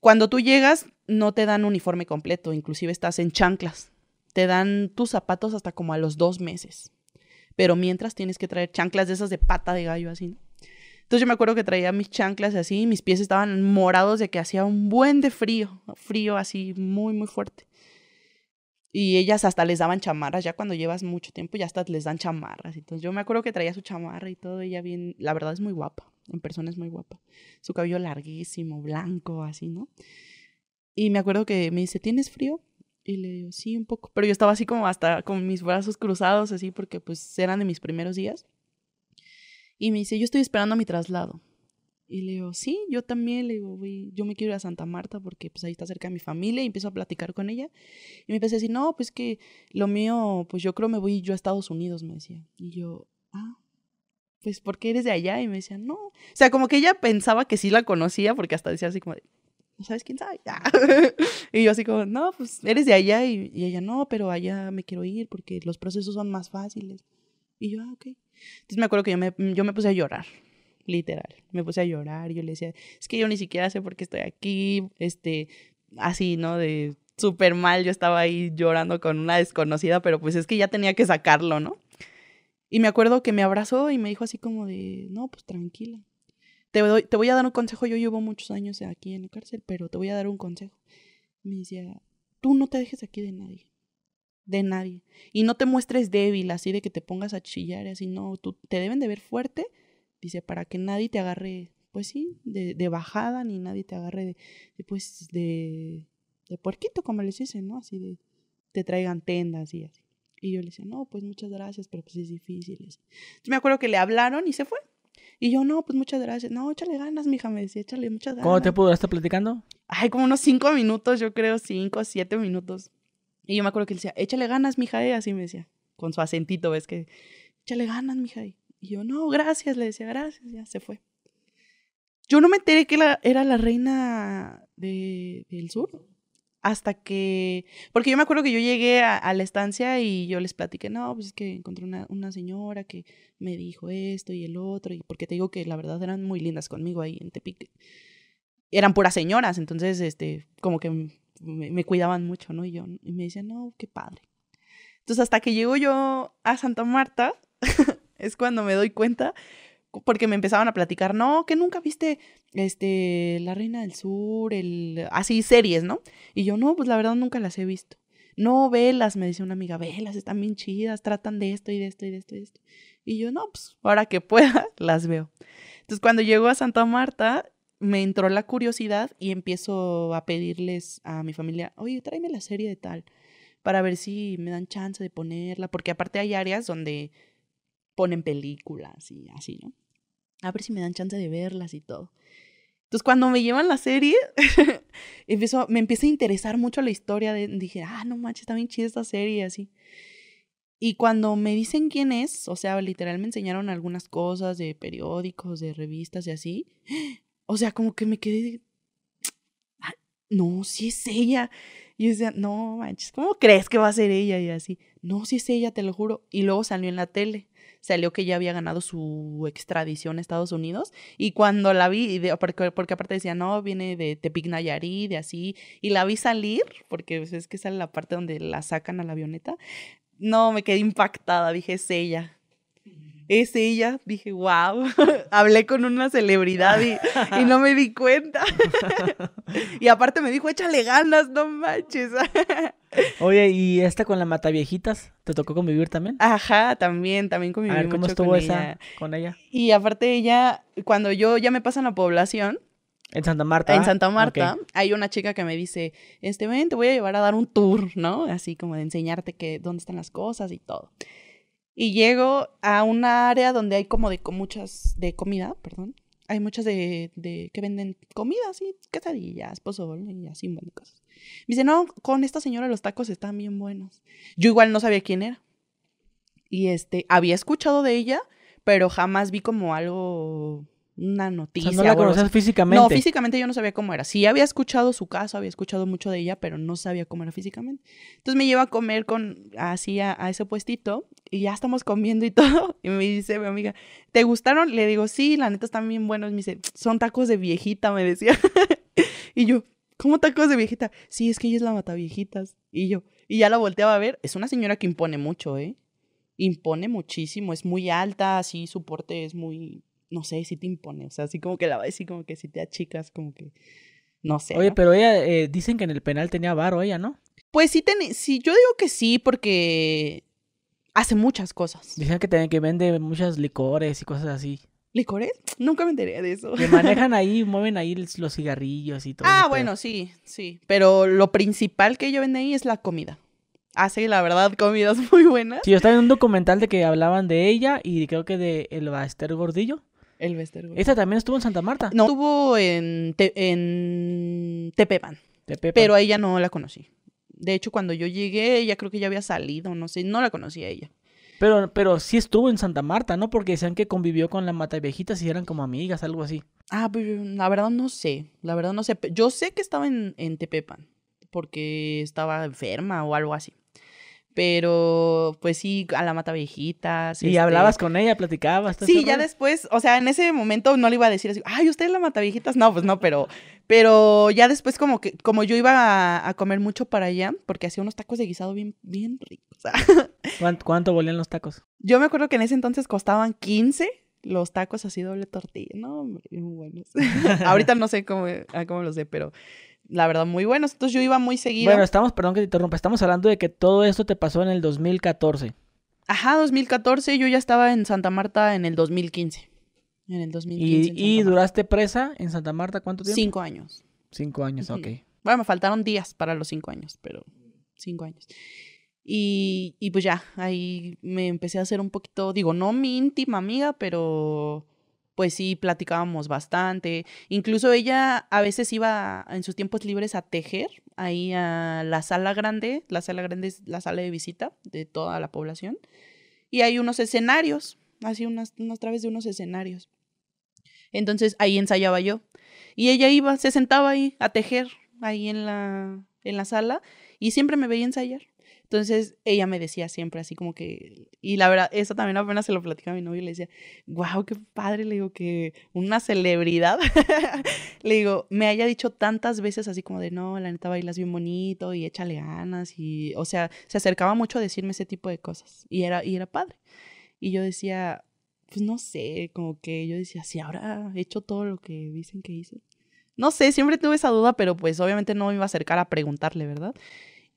cuando tú llegas no te dan uniforme completo, inclusive estás en chanclas te dan tus zapatos hasta como a los dos meses. Pero mientras tienes que traer chanclas de esas de pata de gallo así. Entonces yo me acuerdo que traía mis chanclas así, y mis pies estaban morados de que hacía un buen de frío, frío así muy, muy fuerte. Y ellas hasta les daban chamarras, ya cuando llevas mucho tiempo ya hasta les dan chamarras. Entonces yo me acuerdo que traía su chamarra y todo, ella bien, la verdad es muy guapa, en persona es muy guapa. Su cabello larguísimo, blanco, así, ¿no? Y me acuerdo que me dice, ¿tienes frío? Y le digo, sí, un poco. Pero yo estaba así como hasta con mis brazos cruzados, así, porque pues eran de mis primeros días. Y me dice, yo estoy esperando mi traslado. Y le digo, sí, yo también, le digo, voy, yo me quiero ir a Santa Marta porque pues ahí está cerca de mi familia y empiezo a platicar con ella. Y me empecé a no, pues que lo mío, pues yo creo me voy yo a Estados Unidos, me decía. Y yo, ah, pues porque eres de allá. Y me decía, no. O sea, como que ella pensaba que sí la conocía porque hasta decía así como, ¿sabes quién sabe? Ah. y yo así como, no, pues eres de allá y, ella, no, pero allá me quiero ir porque los procesos son más fáciles. Y yo, ah, ok. Entonces me acuerdo que yo me, yo me puse a llorar, literal. Me puse a llorar, yo le decía, es que yo ni siquiera sé por qué estoy aquí, este, así, ¿no? De súper mal, yo estaba ahí llorando con una desconocida, pero pues es que ya tenía que sacarlo, ¿no? Y me acuerdo que me abrazó y me dijo así como de, no, pues tranquila te, te voy a dar un consejo, yo llevo muchos años aquí en la cárcel, pero te voy a dar un consejo. Me decía, tú no te dejes aquí de nadie, de nadie. Y no te muestres débil, así de que te pongas a chillar, así, no, tú, te deben de ver fuerte, dice, para que nadie te agarre, pues sí, de, bajada, ni nadie te agarre de, pues, de, puerquito, como les dicen, ¿no? Así de, te traigan tendas y así. Y yo le decía, no, pues muchas gracias, pero pues es difícil. me acuerdo que le hablaron y se fue. Y yo, no, pues muchas gracias. No, échale ganas, mija, me decía, échale muchas ganas. te tiempo estar platicando? Ay, como unos cinco minutos, yo creo, cinco, siete minutos. Y yo me acuerdo que él decía, échale ganas, mija, y así me decía, con su acentito, ves que, échale ganas, mija. Y yo, no, gracias, le decía, gracias, ya se fue. Yo no me enteré que era la reina de, del sur hasta que, porque yo me acuerdo que yo llegué a, la estancia y yo les platiqué, no, pues es que encontré una, señora que me dijo esto y el otro, y porque te digo que la verdad eran muy lindas conmigo ahí en Tepic. Eran puras señoras, entonces, este, como que me, cuidaban mucho, ¿no? Y yo, y me decían, no, qué padre. Entonces, hasta que llego yo a Santa Marta, es cuando me doy cuenta porque me empezaban a platicar, no, que nunca viste este, La Reina del Sur, el, así series, ¿no? Y yo, no, pues la verdad nunca las he visto. No, velas, me dice una amiga, velas, están bien chidas, tratan de esto y de esto y de esto y de esto. Y yo, no, pues ahora que pueda, las veo. Entonces, cuando llego a Santa Marta, me entró la curiosidad y empiezo a pedirles a mi familia, oye, tráeme la serie de tal, para ver si me dan chance de ponerla, porque aparte hay áreas donde ponen películas y así, ¿no? A ver si me dan chance de verlas y todo. Entonces, cuando me llevan la serie, empezó, me empieza a interesar mucho la historia. De, dije, ah, no manches, está bien chida esta serie, así. Y cuando me dicen quién es, o sea, literal me enseñaron algunas cosas de periódicos, de revistas y así. O sea, como que me quedé, ah, no, si es ella. Y decía, no manches, ¿cómo crees que va a ser ella? Y así, no, si es ella, te lo juro. Y luego salió en la tele salió que ya había ganado su extradición a Estados Unidos. Y cuando la vi, porque, porque aparte decía, no, viene de Tepic Nayarit, de así, y la vi salir, porque pues, es que sale la parte donde la sacan a la avioneta. No, me quedé impactada, dije, es ella es ella. Dije, wow, hablé con una celebridad y, no me di cuenta. y aparte me dijo, échale ganas, no manches. Oye, ¿y esta con la mata viejitas? ¿Te tocó convivir también? Ajá, también, también conviví. A ver, ¿cómo estuvo esa con ella? Y aparte ella, cuando yo ya me pasan a población, en Santa Marta. En Santa Marta. Hay una chica que me dice, este, ven, te voy a llevar a dar un tour, ¿no? Así como de enseñarte que, dónde están las cosas y todo. Y llego a un área donde hay como de muchas de comida, perdón. Hay muchas de, que venden comida, así, quesadillas, pozole y así, bueno, cosas. Me dice, no, con esta señora los tacos están bien buenos. Yo igual no sabía quién era. Y este, había escuchado de ella, pero jamás vi como algo una noticia. no la conocías físicamente. No, físicamente yo no sabía cómo era. Sí, había escuchado su caso, había escuchado mucho de ella, pero no sabía cómo era físicamente. Entonces me lleva a comer con, así a, a, ese puestito y ya estamos comiendo y todo. Y me dice mi amiga, ¿te gustaron? Le digo, sí, la neta están bien buenos. Me dice, son tacos de viejita, me decía. y yo, ¿cómo tacos de viejita? Sí, es que ella es la mata viejitas. Y yo, y ya la volteaba a ver. Es una señora que impone mucho, ¿eh? Impone muchísimo, es muy alta, así su porte es muy no sé, si te impone, o sea, así como que la a decir como que si te achicas, como que, no sé. Oye, pero ella, eh, dicen que en el penal tenía varo ella, ¿no? Pues sí, ten... yo digo que sí, porque hace muchas cosas. Dicen que, que vende muchos licores y cosas así. ¿Licores? Nunca me enteré de eso. Que manejan ahí, mueven ahí los cigarrillos y todo. Ah, bueno, sí, sí. Pero lo principal que ellos vende ahí es la comida. Hace, ah, la verdad, comidas muy buenas. Sí, yo estaba en un documental de que hablaban de ella y creo que de El Baster Gordillo. El ¿Esta también estuvo en Santa Marta? No, estuvo en, Tepepan. Pero a ella no la conocí. De hecho, cuando yo llegué, ella creo que ya había salido, no sé, no la conocí a ella. Pero, pero sí estuvo en Santa Marta, ¿no? Porque decían que convivió con la mata viejitas y eran como amigas, algo así. Ah, pero pues, la verdad no sé, la verdad no sé. Yo sé que estaba en, en Tepepan, porque estaba enferma o algo así pero pues sí, a la mata viejitas. Y este hablabas con ella, platicabas. Sí, ya después, o sea, en ese momento no le iba a decir así, ay, usted es la mata viejitas. No, pues no, pero, pero ya después como que, como yo iba a, comer mucho para allá, porque hacía unos tacos de guisado bien, bien ricos. ¿Cuánto, volían los tacos? Yo me acuerdo que en ese entonces costaban 15 los tacos así doble tortilla. No, muy buenos. Ahorita no sé cómo, a ah, cómo los sé, pero la verdad, muy buenos. Entonces yo iba muy seguido. Bueno, estamos, perdón que te interrumpa, estamos hablando de que todo esto te pasó en el 2014. Ajá, 2014, yo ya estaba en Santa Marta en el 2015. En el 2015. ¿Y, duraste presa en Santa Marta cuánto tiempo? Cinco años. Cinco años, ok. Bueno, me faltaron días para los cinco años, pero cinco años. Y, y pues ya, ahí me empecé a hacer un poquito, digo, no mi íntima amiga, pero pues sí platicábamos bastante. Incluso ella a veces iba en sus tiempos libres a tejer ahí a la sala grande. La sala grande es la sala de visita de toda la población. Y hay unos escenarios, así unas, unas traves de unos escenarios. Entonces ahí ensayaba yo. Y ella iba, se sentaba ahí a tejer, ahí en la, en la sala, y siempre me veía ensayar. Entonces ella me decía siempre así como que, y la verdad, eso también apenas se lo platicaba a mi novio le decía, wow, qué padre, le digo que una celebridad, le digo, me haya dicho tantas veces así como de, no, la neta bailas bien bonito y échale ganas y, o sea, se acercaba mucho a decirme ese tipo de cosas y era, y era padre. Y yo decía, pues no sé, como que yo decía, si ahora he hecho todo lo que dicen que hice. No sé, siempre tuve esa duda, pero pues obviamente no me iba a acercar a preguntarle, ¿verdad?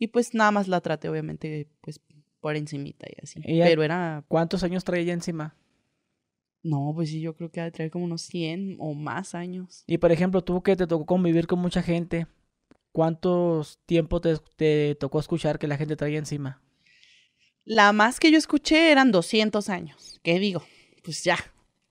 Y pues nada más la traté, obviamente, pues por encimita y así. Pero era... ¿Cuántos años traía ella encima? No, pues sí, yo creo que ha de traer como unos 100 o más años. Y por ejemplo, tú que te tocó convivir con mucha gente, ¿cuántos tiempos te, te tocó escuchar que la gente traía encima? La más que yo escuché eran 200 años. ¿Qué digo? Pues ya,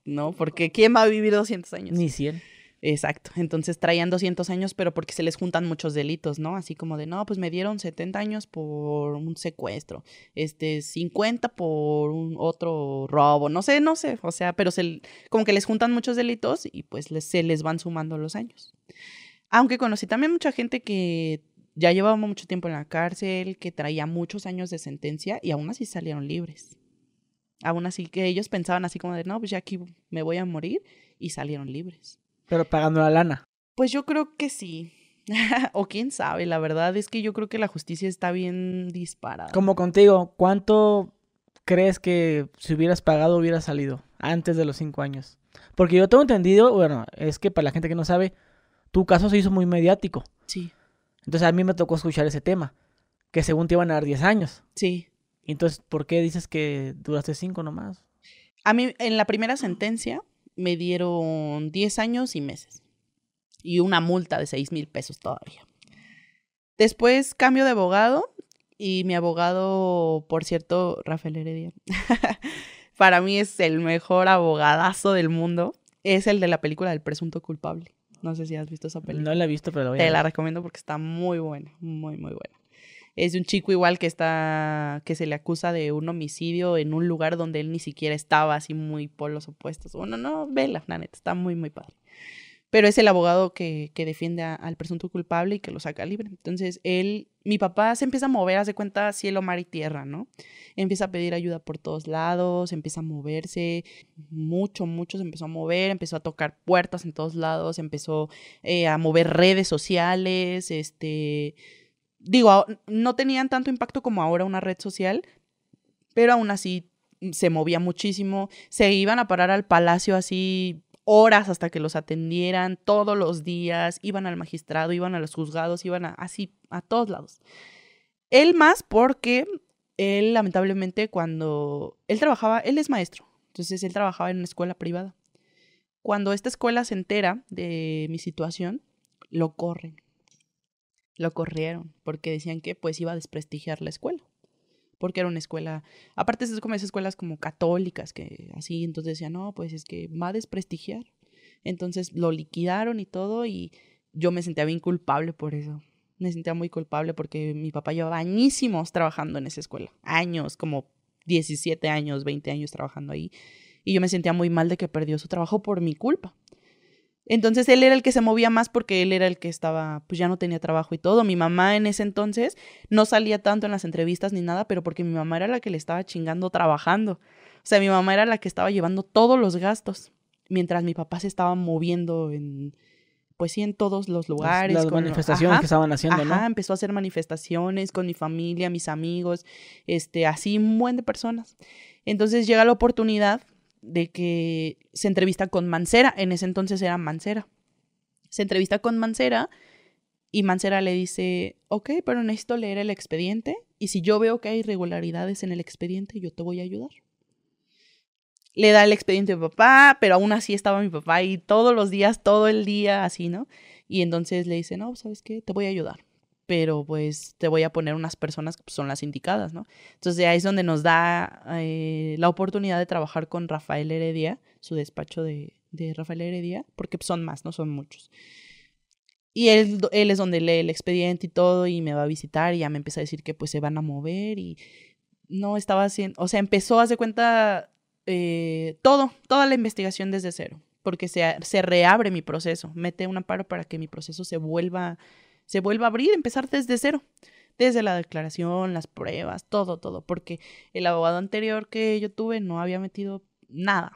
¿no? Porque ¿quién va a vivir 200 años? Ni 100. Exacto. Entonces traían 200 años, pero porque se les juntan muchos delitos, ¿no? Así como de, no, pues me dieron 70 años por un secuestro, este, 50 por un otro robo, no sé, no sé, o sea, pero se, como que les juntan muchos delitos y pues se les van sumando los años. Aunque conocí también mucha gente que ya llevaba mucho tiempo en la cárcel, que traía muchos años de sentencia y aún así salieron libres. Aún así que ellos pensaban así como de, no, pues ya aquí me voy a morir y salieron libres. Pero pagando la lana. Pues yo creo que sí. o quién sabe, la verdad es que yo creo que la justicia está bien disparada. Como contigo, ¿cuánto crees que si hubieras pagado hubiera salido antes de los cinco años? Porque yo tengo entendido, bueno, es que para la gente que no sabe, tu caso se hizo muy mediático. Sí. Entonces a mí me tocó escuchar ese tema, que según te iban a dar diez años. Sí. Entonces, ¿por qué dices que duraste cinco nomás? A mí, en la primera sentencia, me dieron 10 años y meses. Y una multa de seis mil pesos todavía. Después cambio de abogado y mi abogado, por cierto, Rafael Heredia, para mí es el mejor abogadazo del mundo. Es el de la película del presunto culpable. No sé si has visto esa película. No la he visto, pero la voy a Te la recomiendo porque está muy buena, muy, muy buena es de un chico igual que está, que se le acusa de un homicidio en un lugar donde él ni siquiera estaba, así muy los opuestos. Bueno, no, vela, la neta, está muy, muy padre. Pero es el abogado que, defiende al presunto culpable y que lo saca libre. Entonces, él, mi papá se empieza a mover, hace cuenta cielo, mar y tierra, ¿no? Empieza a pedir ayuda por todos lados, empieza a moverse, mucho, mucho se empezó a mover, empezó a tocar puertas en todos lados, empezó eh, a mover redes sociales, este digo, no tenían tanto impacto como ahora una red social, pero aún así se movía muchísimo, se iban a parar al palacio así horas hasta que los atendieran, todos los días, iban al magistrado, iban a los juzgados, iban a, así a todos lados. Él más porque él lamentablemente cuando él trabajaba, él es maestro, entonces él trabajaba en una escuela privada. Cuando esta escuela se entera de mi situación, lo corren. Lo corrieron porque decían que pues iba a desprestigiar la escuela. Porque era una escuela, aparte es como esas escuelas como católicas que así, entonces decían, no, pues es que va a desprestigiar. Entonces lo liquidaron y todo y yo me sentía bien culpable por eso. Me sentía muy culpable porque mi papá llevaba añísimos trabajando en esa escuela. Años, como 17 años, 20 años trabajando ahí. Y yo me sentía muy mal de que perdió su trabajo por mi culpa. Entonces él era el que se movía más porque él era el que estaba, pues ya no tenía trabajo y todo. Mi mamá en ese entonces no salía tanto en las entrevistas ni nada, pero porque mi mamá era la que le estaba chingando trabajando. O sea, mi mamá era la que estaba llevando todos los gastos, mientras mi papá se estaba moviendo en, pues sí, en todos los lugares. Las, manifestaciones que estaban haciendo, ajá, empezó a hacer manifestaciones con mi familia, mis amigos, este, así un buen de personas. Entonces llega la oportunidad de que se entrevista con Mancera, en ese entonces era Mancera. Se entrevista con Mancera y Mancera le dice, ok, pero necesito leer el expediente y si yo veo que hay irregularidades en el expediente, yo te voy a ayudar. Le da el expediente a papá, pero aún así estaba mi papá y todos los días, todo el día, así, ¿no? Y entonces le dice, no, ¿sabes qué? Te voy a ayudar pero pues te voy a poner unas personas que pues, son las indicadas, ¿no? Entonces ahí es donde nos da eh, la oportunidad de trabajar con Rafael Heredia, su despacho de, Rafael Heredia, porque pues, son más, no son muchos. Y él, él es donde lee el expediente y todo y me va a visitar y ya me empieza a decir que pues se van a mover y no estaba haciendo, o sea, empezó, a hacer cuenta, eh, todo, toda la investigación desde cero, porque se, se reabre mi proceso, mete un amparo para que mi proceso se vuelva se vuelva a abrir, empezar desde cero, desde la declaración, las pruebas, todo, todo, porque el abogado anterior que yo tuve no había metido nada.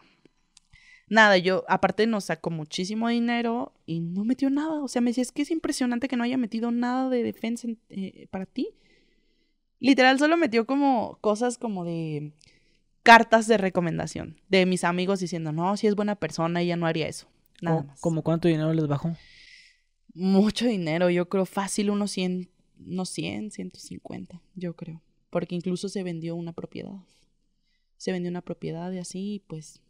Nada, yo aparte nos sacó muchísimo dinero y no metió nada. O sea, me decía, es que es impresionante que no haya metido nada de defensa eh, para ti. Literal, solo metió como cosas como de cartas de recomendación de mis amigos diciendo, no, si es buena persona, ella no haría eso. Nada ¿Cómo cuánto dinero les bajó? mucho dinero, yo creo fácil unos 100, unos 100, 150, yo creo, porque incluso se vendió una propiedad. Se vendió una propiedad y así, pues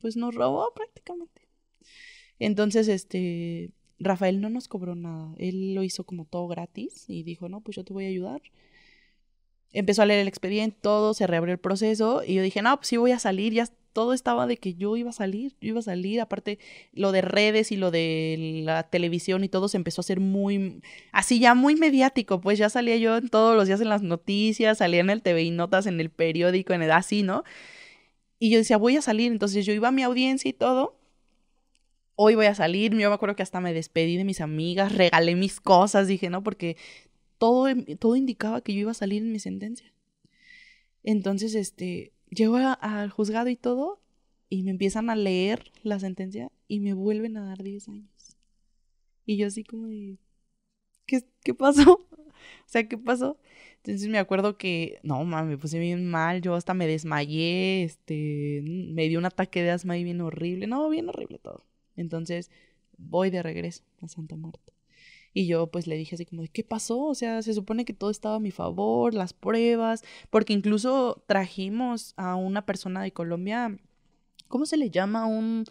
pues nos robó prácticamente. Entonces, este Rafael no nos cobró nada. Él lo hizo como todo gratis y dijo, "No, pues yo te voy a ayudar." empezó a leer el expediente, todo, se reabrió el proceso y yo dije, no, pues sí voy a salir, ya todo estaba de que yo iba a salir, yo iba a salir, aparte lo de redes y lo de la televisión y todo se empezó a hacer muy, así ya muy mediático, pues ya salía yo en todos los días en las noticias, salía en el TV y Notas, en el periódico, en el así, ¿no? Y yo decía, voy a salir, entonces yo iba a mi audiencia y todo. Hoy voy a salir, yo me acuerdo que hasta me despedí de mis amigas, regalé mis cosas, dije, ¿no? Porque Em, todo, indicaba que yo iba a salir en mi sentencia. Entonces, este, llego al juzgado y todo, y me empiezan a leer la sentencia y me vuelven a dar 10 años. Y yo así como de, ¿qué, pasó? O sea, ¿qué pasó? Entonces me acuerdo que, no, mami, me puse bien mal, yo hasta me desmayé, este, me dio un ataque de asma y bien horrible, no, bien horrible todo. Entonces voy de regreso a Santa Marta. Y yo pues le dije así como, ¿qué pasó? O sea, se supone que todo estaba a mi favor, las pruebas, porque incluso trajimos a una persona de Colombia, ¿cómo se le llama? Un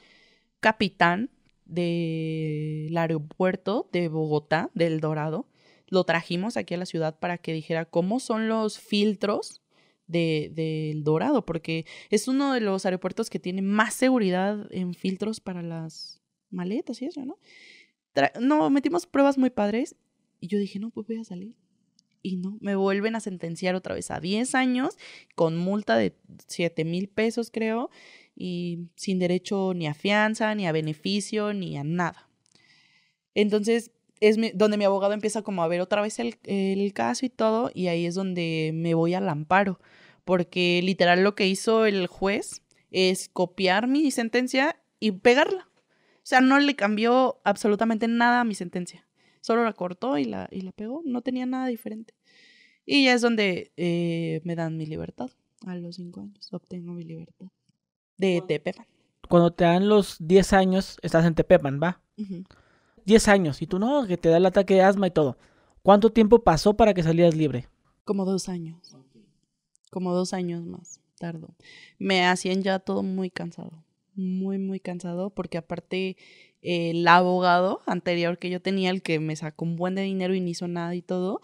capitán del aeropuerto de Bogotá, del Dorado. Lo trajimos aquí a la ciudad para que dijera cómo son los filtros del de, Dorado, porque es uno de los aeropuertos que tiene más seguridad en filtros para las maletas y eso, ¿no? no, metimos pruebas muy padres y yo dije, no, pues voy a salir. Y no, me vuelven a sentenciar otra vez a 10 años con multa de 7 mil pesos, creo, y sin derecho ni a fianza, ni a beneficio, ni a nada. Entonces, es donde mi abogado empieza como a ver otra vez el, el caso y todo, y ahí es donde me voy al amparo, porque literal lo que hizo el juez es copiar mi sentencia y pegarla sea, no le cambió absolutamente nada a mi sentencia. Solo la cortó y la, y la pegó. No tenía nada diferente. Y ya es donde eh, me dan mi libertad. A los cinco años obtengo mi libertad. De Tepepan. Cuando te dan los diez años, estás en Tepepan, ¿va? Diez años. Y tú no, que te da el ataque de asma y todo. ¿Cuánto tiempo pasó para que salías libre? Como dos años. Como dos años más. tardo. Me hacían ya todo muy cansado muy, muy cansado porque aparte eh, el abogado anterior que yo tenía, el que me sacó un buen de dinero y no hizo nada y todo,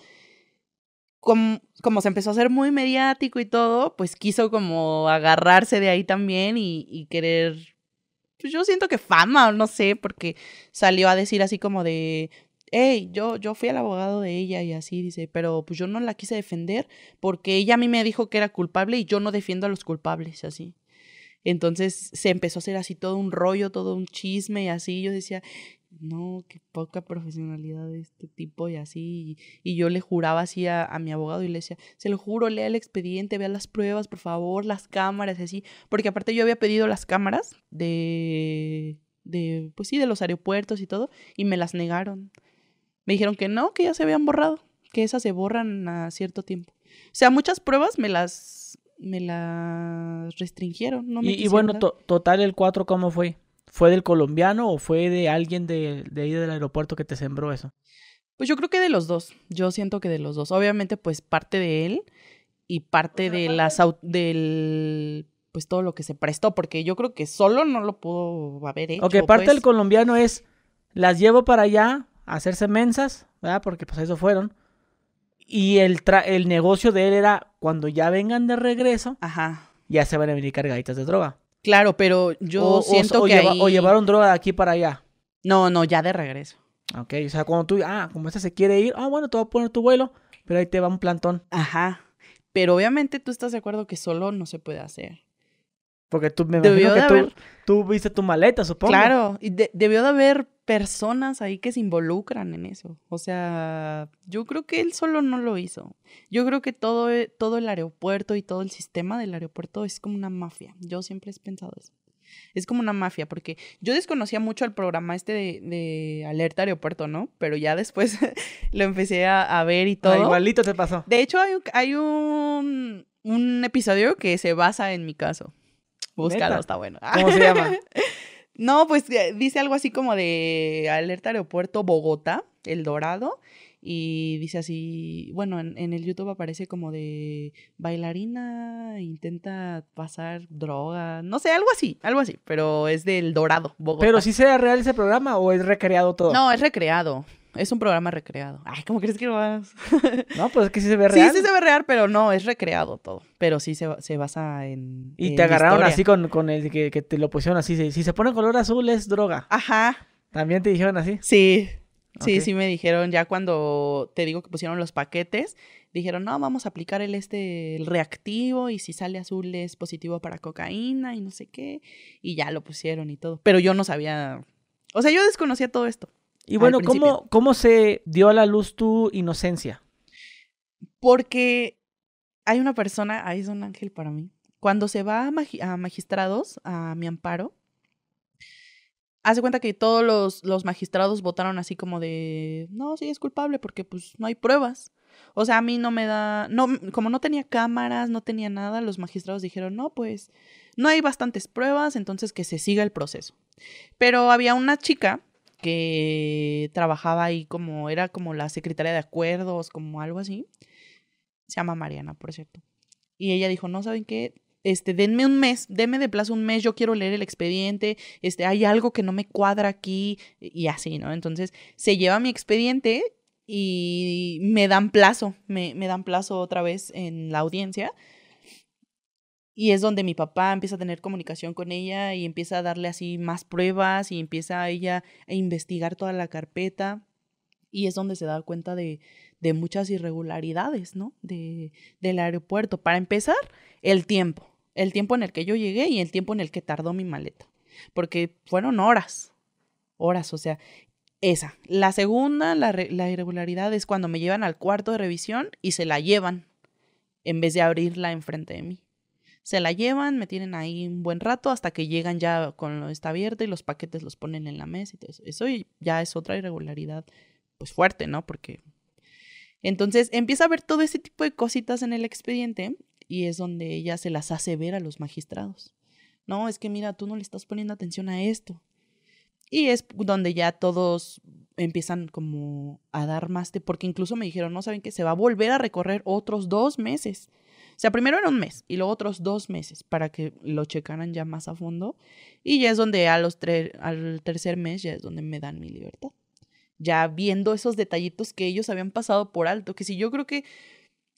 como, como, se empezó a hacer muy mediático y todo, pues quiso como agarrarse de ahí también y, querer, pues yo siento que fama o no sé, porque salió a decir así como de, hey, yo, yo fui al abogado de ella y así dice, pero pues yo no la quise defender porque ella a mí me dijo que era culpable y yo no defiendo a los culpables, así. Entonces se empezó a hacer así todo un rollo, todo un chisme y así. Yo decía, no, qué poca profesionalidad de este tipo y así. Y, yo le juraba así a, mi abogado y le decía, se lo juro, lea el expediente, vea las pruebas, por favor, las cámaras, y así. Porque aparte yo había pedido las cámaras de, de, pues sí, de los aeropuertos y todo, y me las negaron. Me dijeron que no, que ya se habían borrado, que esas se borran a cierto tiempo. O sea, muchas pruebas me las me la restringieron. No me y, bueno, total el cuatro ¿cómo fue? ¿Fue del colombiano o fue de alguien de, de ahí del aeropuerto que te sembró eso? Pues yo creo que de los dos, yo siento que de los dos. Obviamente pues parte de él y parte de las del pues todo lo que se prestó, porque yo creo que solo no lo pudo haber hecho. Ok, parte del pues. colombiano es, las llevo para allá a hacerse mensas, ¿verdad? Porque pues eso fueron. Y el, el negocio de él era cuando ya vengan de regreso, ya se van a venir cargaditas de droga. Claro, pero yo siento que. O llevaron droga de aquí para allá. No, no, ya de regreso. Ok, o sea, cuando tú, ah, como esta se quiere ir, ah, bueno, te voy a poner tu vuelo, pero ahí te va un plantón. Ajá. Pero obviamente tú estás de acuerdo que solo no se puede hacer. Porque tú me imagino que tú, tú, viste tu maleta, supongo. Claro, y debió de haber personas ahí que se involucran en eso. O sea, yo creo que él solo no lo hizo. Yo creo que todo, e, todo el aeropuerto y todo el sistema del aeropuerto es como una mafia. Yo siempre he pensado eso. Es como una mafia, porque yo desconocía mucho el programa este de, Alerta Aeropuerto, ¿no? Pero ya después lo empecé a, ver y ah, todo. igualito te pasó. De hecho, hay, un, episodio que se basa en mi caso. Búscalo, está bueno. ¿Cómo se llama? No, pues eh, dice algo así como de alerta aeropuerto Bogotá, El Dorado, y dice así, bueno, en, el YouTube aparece como de bailarina, intenta pasar droga, no sé, algo así, algo así, pero es del Dorado, Bogotá. Pero si sí sea real ese programa o es recreado todo. No, es recreado, es un programa recreado. Ay, ¿cómo crees que lo vas? no, pues es que sí se ve real. Sí, sí se ve real, pero no, es recreado todo. Pero sí se, basa en. Y te agarraron así con, el que, te lo pusieron así. Si, se pone color azul es droga. Ajá. ¿También te dijeron así? Sí. Sí, sí me dijeron ya cuando te digo que pusieron los paquetes, dijeron, no, vamos a aplicar el este el reactivo y si sale azul es positivo para cocaína y no sé qué. Y ya lo pusieron y todo. Pero yo no sabía, o sea, yo desconocía todo esto. Y bueno, ¿cómo, ¿cómo se dio a la luz tu inocencia? Porque hay una persona, ahí es un ángel para mí, cuando se va a, magistrados, a mi amparo, hace cuenta que todos los, magistrados votaron así como de, no, sí, es culpable porque pues no hay pruebas. O sea, a mí no me da, no, como no tenía cámaras, no tenía nada, los magistrados dijeron, no, pues no hay bastantes pruebas, entonces que se siga el proceso. Pero había una chica que trabajaba ahí como, era como la secretaria de acuerdos, como algo así. Se llama Mariana, por cierto. Y ella dijo, no, ¿saben qué? Este, denme un mes, denme de plazo un mes, yo quiero leer el expediente, este, hay algo que no me cuadra aquí y así, ¿no? Entonces se lleva mi expediente y me dan plazo, me, me dan plazo otra vez en la audiencia y es donde mi papá empieza a tener comunicación con ella y empieza a darle así más pruebas y empieza a ella a investigar toda la carpeta. Y es donde se da cuenta de, muchas irregularidades, ¿no? De, del aeropuerto. Para empezar, el tiempo. El tiempo en el que yo llegué y el tiempo en el que tardó mi maleta. Porque fueron horas. Horas, o sea, esa. La segunda, la, la irregularidad es cuando me llevan al cuarto de revisión y se la llevan en vez de abrirla enfrente de mí se la llevan, me tienen ahí un buen rato hasta que llegan ya con lo está abierto y los paquetes los ponen en la mesa y todo eso. Eso ya es otra irregularidad pues fuerte, ¿no? Porque entonces empieza a ver todo ese tipo de cositas en el expediente y es donde ella se las hace ver a los magistrados. No, es que mira, tú no le estás poniendo atención a esto. Y es donde ya todos empiezan como a dar más porque incluso me dijeron, no saben que se va a volver a recorrer otros dos meses. O sea, primero era un mes y luego otros dos meses para que lo checaran ya más a fondo. Y ya es donde a los al tercer mes ya es donde me dan mi libertad. Ya viendo esos detallitos que ellos habían pasado por alto, que si yo creo que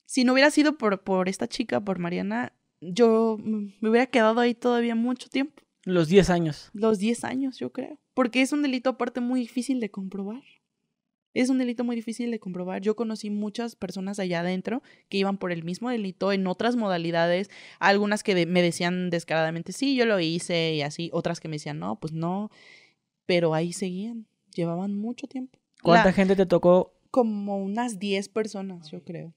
si no hubiera sido por, por esta chica, por Mariana, yo me hubiera quedado ahí todavía mucho tiempo. Los 10 años. Los 10 años, yo creo. Porque es un delito aparte muy difícil de comprobar. Es un delito muy difícil de comprobar. Yo conocí muchas personas allá adentro que iban por el mismo delito en otras modalidades, algunas que me decían descaradamente, sí, yo lo hice y así, otras que me decían, no, pues no, pero ahí seguían, llevaban mucho tiempo. ¿Cuánta gente te tocó? Como unas 10 personas, yo creo.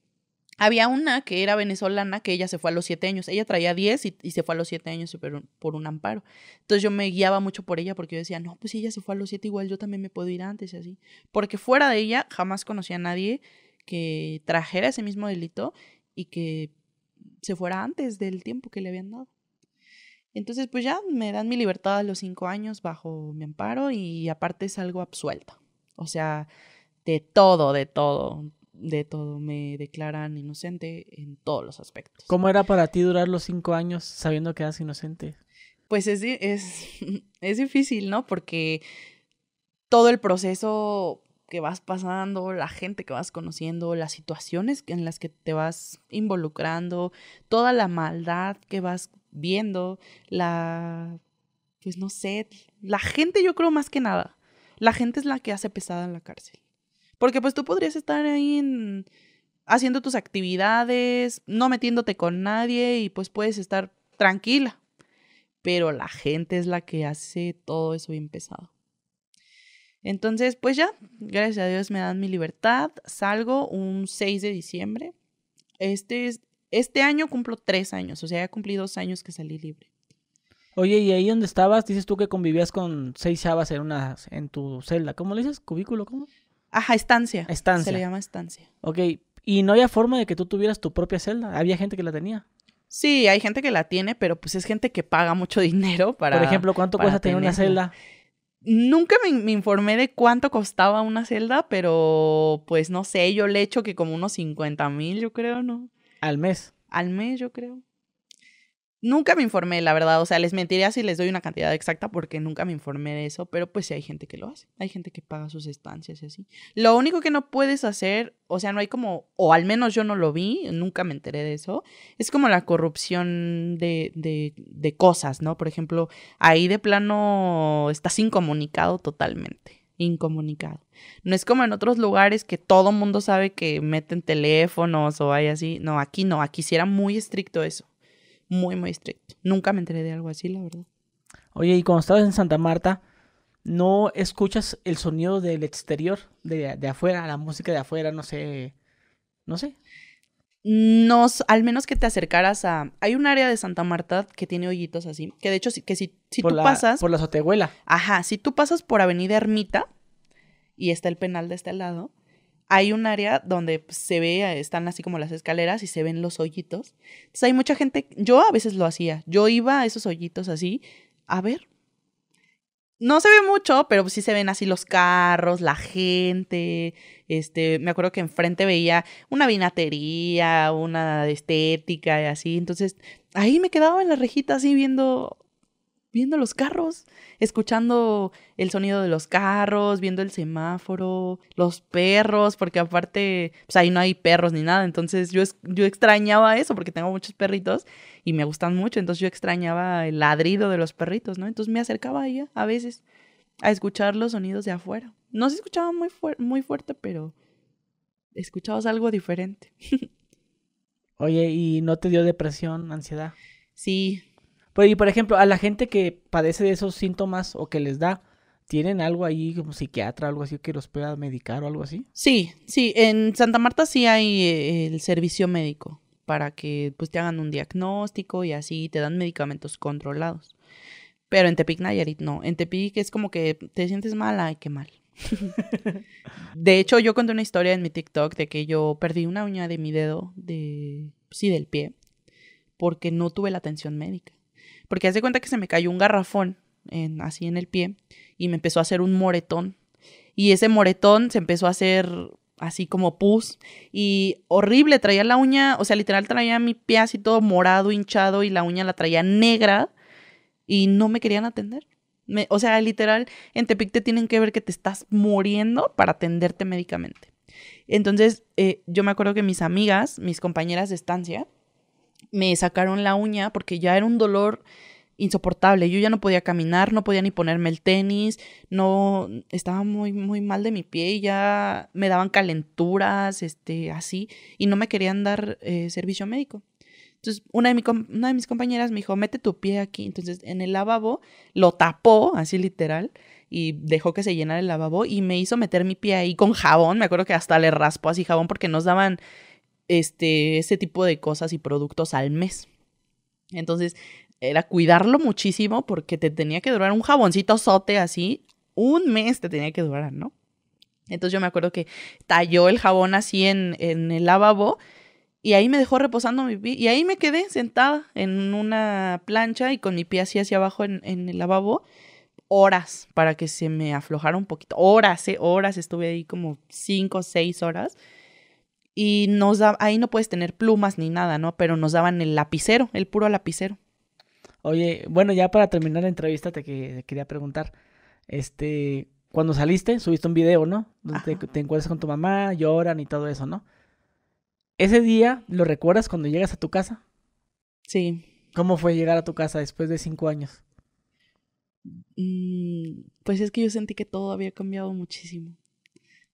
Había una que era venezolana que ella se fue a los siete años. Ella traía diez y, se fue a los siete años por un, amparo. Entonces yo me guiaba mucho por ella porque yo decía, no, pues si ella se fue a los siete, igual yo también me puedo ir antes y así. Porque fuera de ella jamás conocía a nadie que trajera ese mismo delito y que se fuera antes del tiempo que le habían dado. Entonces, pues ya me dan mi libertad a los cinco años bajo mi amparo y aparte es algo absuelto. O sea, de todo, de todo de todo, me declaran inocente en todos los aspectos. ¿Cómo era para ti durar los cinco años sabiendo que eras inocente? Pues es, es difícil, ¿no? Porque todo el proceso que vas pasando, la gente que vas conociendo, las situaciones en las que te vas involucrando, toda la maldad que vas viendo, la, pues no sé, la gente yo creo más que nada, la gente es la que hace pesada en la cárcel. Porque pues tú podrías estar ahí haciendo tus actividades, no metiéndote con nadie y pues puedes estar tranquila. Pero la gente es la que hace todo eso bien pesado. Entonces, pues ya, gracias a Dios me dan mi libertad. Salgo un 6 de diciembre. Este, este año cumplo tres años, o sea, ya cumplí dos años que salí libre. Oye, y ahí donde estabas, dices tú que convivías con seis chavas en, una, en tu celda. ¿Cómo le dices? ¿Cubículo? ¿Cómo? Ajá, estancia. Estancia. Se le llama estancia. Ok, y no había forma de que tú tuvieras tu propia celda. Había gente que la tenía. Sí, hay gente que la tiene, pero pues es gente que paga mucho dinero para. Por ejemplo, ¿cuánto cuesta tener una celda? Nunca me, me, informé de cuánto costaba una celda, pero pues no sé, yo le echo que como unos 50 mil, yo creo, ¿no? Al mes. Al mes, yo creo. Nunca me informé, la verdad. O sea, les mentiría si les doy una cantidad exacta porque nunca me informé de eso. Pero pues sí hay gente que lo hace. Hay gente que paga sus estancias y así. Lo único que no puedes hacer, o sea, no hay como, o al menos yo no lo vi, nunca me enteré de eso. Es como la corrupción de, de, de cosas, ¿no? Por ejemplo, ahí de plano estás incomunicado totalmente incomunicado. No es como en otros lugares que todo mundo sabe que meten teléfonos o hay así. No, aquí no, aquí sí era muy estricto eso muy, muy estricto. Nunca me enteré de algo así, la verdad. Oye, y cuando estabas en Santa Marta, ¿no escuchas el sonido del exterior, de, afuera, la música de afuera, no sé, no sé? No, al menos que te acercaras a... Hay un área de Santa Marta que tiene hoyitos así, que de hecho, que si, si tú pasas... Por la sotehuela Ajá, si tú pasas por Avenida Ermita, y está el penal de este lado, hay un área donde pues, se ve, eh, están así como las escaleras y se ven los hoyitos. Entonces hay mucha gente, yo a veces lo hacía, yo iba a esos hoyitos así a ver. No se ve mucho, pero sí se ven así los carros, la gente. Este, me acuerdo que enfrente veía una vinatería, una estética y así. Entonces, ahí me quedaba en la rejita así viendo viendo los carros, escuchando el sonido de los carros, viendo el semáforo, los perros, porque aparte, pues ahí no hay perros ni nada, entonces yo, yo extrañaba eso porque tengo muchos perritos y me gustan mucho, entonces yo extrañaba el ladrido de los perritos, ¿no? Entonces me acercaba a ella a veces a escuchar los sonidos de afuera. No se escuchaba muy, muy fuerte, pero escuchabas algo diferente. Oye, ¿y no te dio depresión, ansiedad? Sí, pero, pues, y por ejemplo, a la gente que padece de esos síntomas o que les da, ¿tienen algo ahí como psiquiatra, algo así que los pueda medicar o algo así? Sí, sí, en Santa Marta sí hay eh, el servicio médico para que pues te hagan un diagnóstico y así te dan medicamentos controlados. Pero en Tepic Nayarit no, en Tepic es como que te sientes mal, hay qué mal. de hecho, yo conté una historia en mi TikTok de que yo perdí una uña de mi dedo, de sí, del pie, porque no tuve la atención médica. Porque hace cuenta que se me cayó un garrafón así en el pie y me empezó a hacer un moretón. Y ese moretón se empezó a hacer así como pus y horrible, traía la uña, o sea, literal traía mi pie así todo morado, hinchado y la uña la traía negra y no me querían atender. o sea, literal, en Tepic te tienen que ver que te estás muriendo para atenderte médicamente. Entonces, eh, yo me acuerdo que mis amigas, mis compañeras de estancia, me sacaron la uña porque ya era un dolor insoportable. Yo ya no podía caminar, no podía ni ponerme el tenis, no estaba muy muy mal de mi pie y ya me daban calenturas, este, así y no me querían dar eh, servicio médico. Entonces, una de, mi, una de mis compañeras me dijo, "Mete tu pie aquí." Entonces, en el lavabo lo tapó, así literal, y dejó que se llenara el lavabo y me hizo meter mi pie ahí con jabón. Me acuerdo que hasta le raspo así jabón porque nos daban este, ese tipo de cosas y productos al mes. Entonces, era cuidarlo muchísimo porque te tenía que durar un jaboncito sote así, un mes te tenía que durar, ¿no? Entonces yo me acuerdo que talló el jabón así en, el lavabo y ahí me dejó reposando mi pie y ahí me quedé sentada en una plancha y con mi pie así hacia abajo en, el lavabo horas para que se me aflojara un poquito, horas, ¿eh? horas, estuve ahí como cinco o seis horas y nos da, ahí no puedes tener plumas ni nada, ¿no? Pero nos daban el lapicero, el puro lapicero. Oye, bueno, ya para terminar la entrevista te, quería preguntar, este, cuando saliste, subiste un video, ¿no? Donde te, encuentras con tu mamá, lloran y todo eso, ¿no? ¿Ese día lo recuerdas cuando llegas a tu casa? Sí. ¿Cómo fue llegar a tu casa después de cinco años? Mm, pues es que yo sentí que todo había cambiado muchísimo.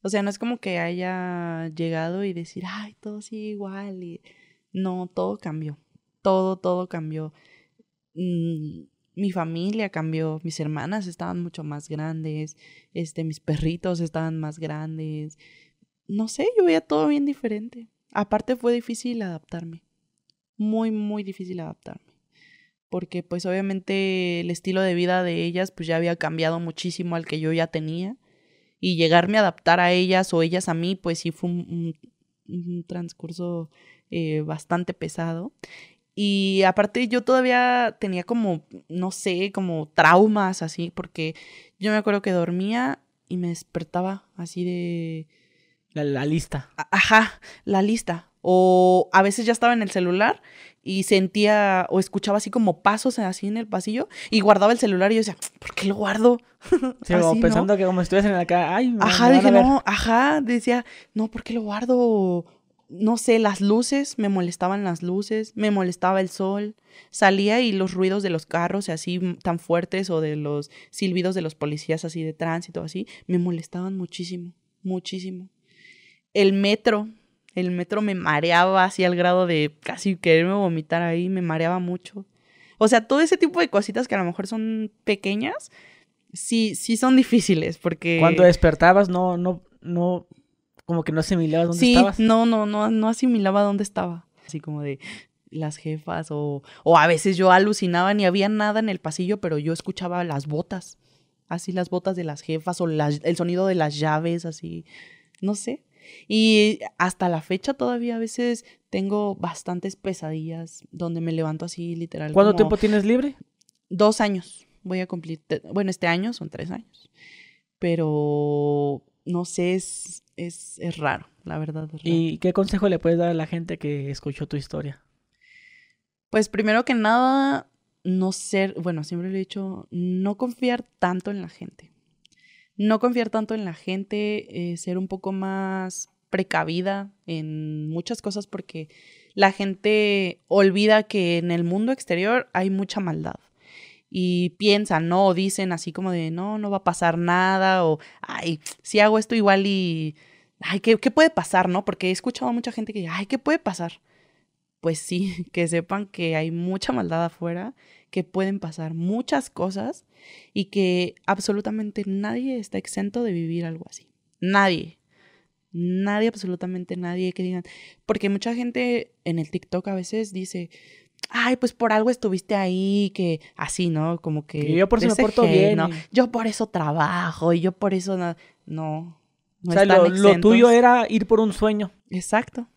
O sea, no es como que haya llegado y decir, ay, todo sigue igual. Y... No, todo cambió. Todo, todo cambió. Mm, mi familia cambió. Mis hermanas estaban mucho más grandes. Este, mis perritos estaban más grandes. No sé, yo veía todo bien diferente. Aparte fue difícil adaptarme. Muy, muy difícil adaptarme porque pues obviamente el estilo de vida de ellas pues ya había cambiado muchísimo al que yo ya tenía y llegarme a adaptar a ellas o ellas a mí, pues sí fue un, transcurso eh, bastante pesado. Y aparte yo todavía tenía como, no sé, como traumas así, porque yo me acuerdo que dormía y me despertaba así de... la lista. Ajá, la lista o a veces ya estaba en el celular y sentía o escuchaba así como pasos así en el pasillo y guardaba el celular y yo decía, ¿por qué lo guardo? pensando que como la casa, ay, ajá, dije, no, ajá, decía, no, ¿por qué lo guardo? No sé, las luces, me molestaban las luces, me molestaba el sol, salía y los ruidos de los carros así tan fuertes o de los silbidos de los policías así de tránsito así, me molestaban muchísimo, muchísimo. El metro, el metro me mareaba así al grado de casi quererme vomitar ahí, me mareaba mucho. O sea, todo ese tipo de cositas que a lo mejor son pequeñas, sí, sí son difíciles porque... Cuando despertabas no, no, no, como que no asimilabas dónde estabas. Sí, no, no, no, no asimilaba dónde estaba. Así como de, las jefas o, o, a veces yo alucinaba ni había nada en el pasillo, pero yo escuchaba las botas, así las botas de las jefas o el sonido de las llaves, así, no sé, y hasta la fecha todavía a veces tengo bastantes pesadillas donde me levanto así literal. ¿Cuánto tiempo tienes libre? Dos años. Voy a cumplir, bueno, este año son tres años. Pero no sé, es, es, raro, la verdad. ¿Y qué consejo le puedes dar a la gente que escuchó tu historia? Pues primero que nada, no ser, bueno, siempre lo he dicho, no confiar tanto en la gente no confiar tanto en la gente, eh, ser un poco más precavida en muchas cosas porque la gente olvida que en el mundo exterior hay mucha maldad y piensan, ¿no? O dicen así como de, no, no va a pasar nada, o, ay, si hago esto igual y, ay, ¿qué, ¿qué, puede pasar, no? Porque he escuchado a mucha gente que, ay, ¿qué puede pasar? Pues sí, que sepan que hay mucha maldad afuera que pueden pasar muchas cosas y que absolutamente nadie está exento de vivir algo así. Nadie. Nadie, absolutamente nadie que digan, porque mucha gente en el TikTok a veces dice, ay, pues por algo estuviste ahí, que así, ¿no? Como que... yo por eso me porto bien. Yo por eso trabajo y yo por eso... No, no, o sea, lo tuyo era ir por un sueño. Exacto.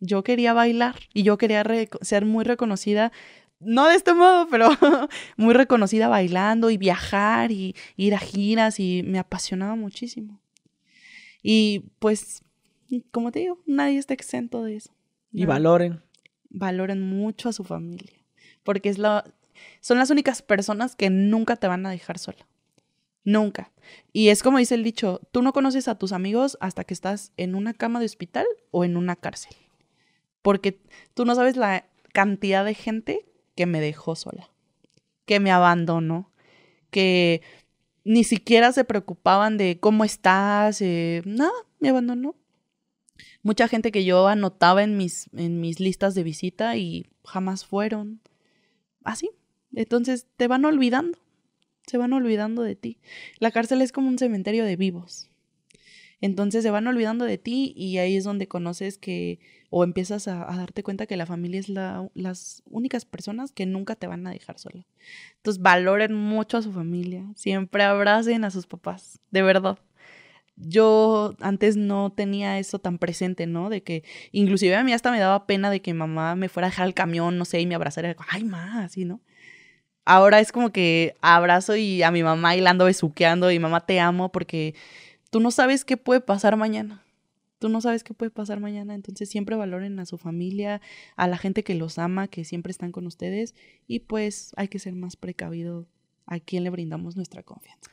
Yo quería bailar y yo quería ser muy reconocida no de este modo, pero muy reconocida bailando y viajar y ir a giras y me apasionaba muchísimo. Y pues, como te digo, nadie está exento de eso. Y valoren. Valoren mucho a su familia, porque es la, son las únicas personas que nunca te van a dejar sola. Nunca. Y es como dice el dicho, tú no conoces a tus amigos hasta que estás en una cama de hospital o en una cárcel. Porque tú no sabes la cantidad de gente que me dejó sola, que me abandonó, que ni siquiera se preocupaban de cómo estás, eh, nada, me abandonó. Mucha gente que yo anotaba en mis, en mis listas de visita y jamás fueron. Así. Entonces te van olvidando. Se van olvidando de ti. La cárcel es como un cementerio de vivos. Entonces se van olvidando de ti y ahí es donde conoces que o empiezas a, darte cuenta que la familia es la, las únicas personas que nunca te van a dejar sola. Entonces valoren mucho a su familia, siempre abracen a sus papás, de verdad yo antes no tenía eso tan presente, ¿no? De que inclusive a mí hasta me daba pena de que mamá me fuera a dejar el camión, no sé, y me abrazara, ay, ma, así, ¿no? Ahora es como que abrazo y a mi mamá y la ando besuqueando y mamá te amo porque tú no sabes qué puede pasar mañana. Tú no sabes qué puede pasar mañana, entonces siempre valoren a su familia, a la gente que los ama, que siempre están con ustedes y pues hay que ser más precavido a quien le brindamos nuestra confianza.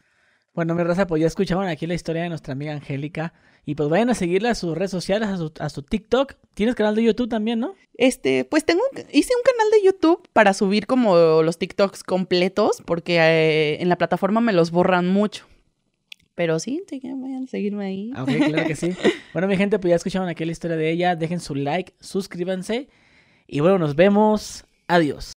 Bueno, mi raza, pues ya escuchaban aquí la historia de nuestra amiga Angélica. Y pues vayan a seguirla a sus redes sociales, a su, TikTok. Tienes canal de YouTube también, ¿no? Este, pues tengo, hice un canal de YouTube para subir como los TikToks completos, porque eh, en la plataforma me los borran mucho. Pero sí, te vayan a seguirme ahí. Ah, ok, claro que sí. bueno, mi gente, pues ya escucharon aquí la historia de ella. Dejen su like, suscríbanse. Y bueno, nos vemos. Adiós.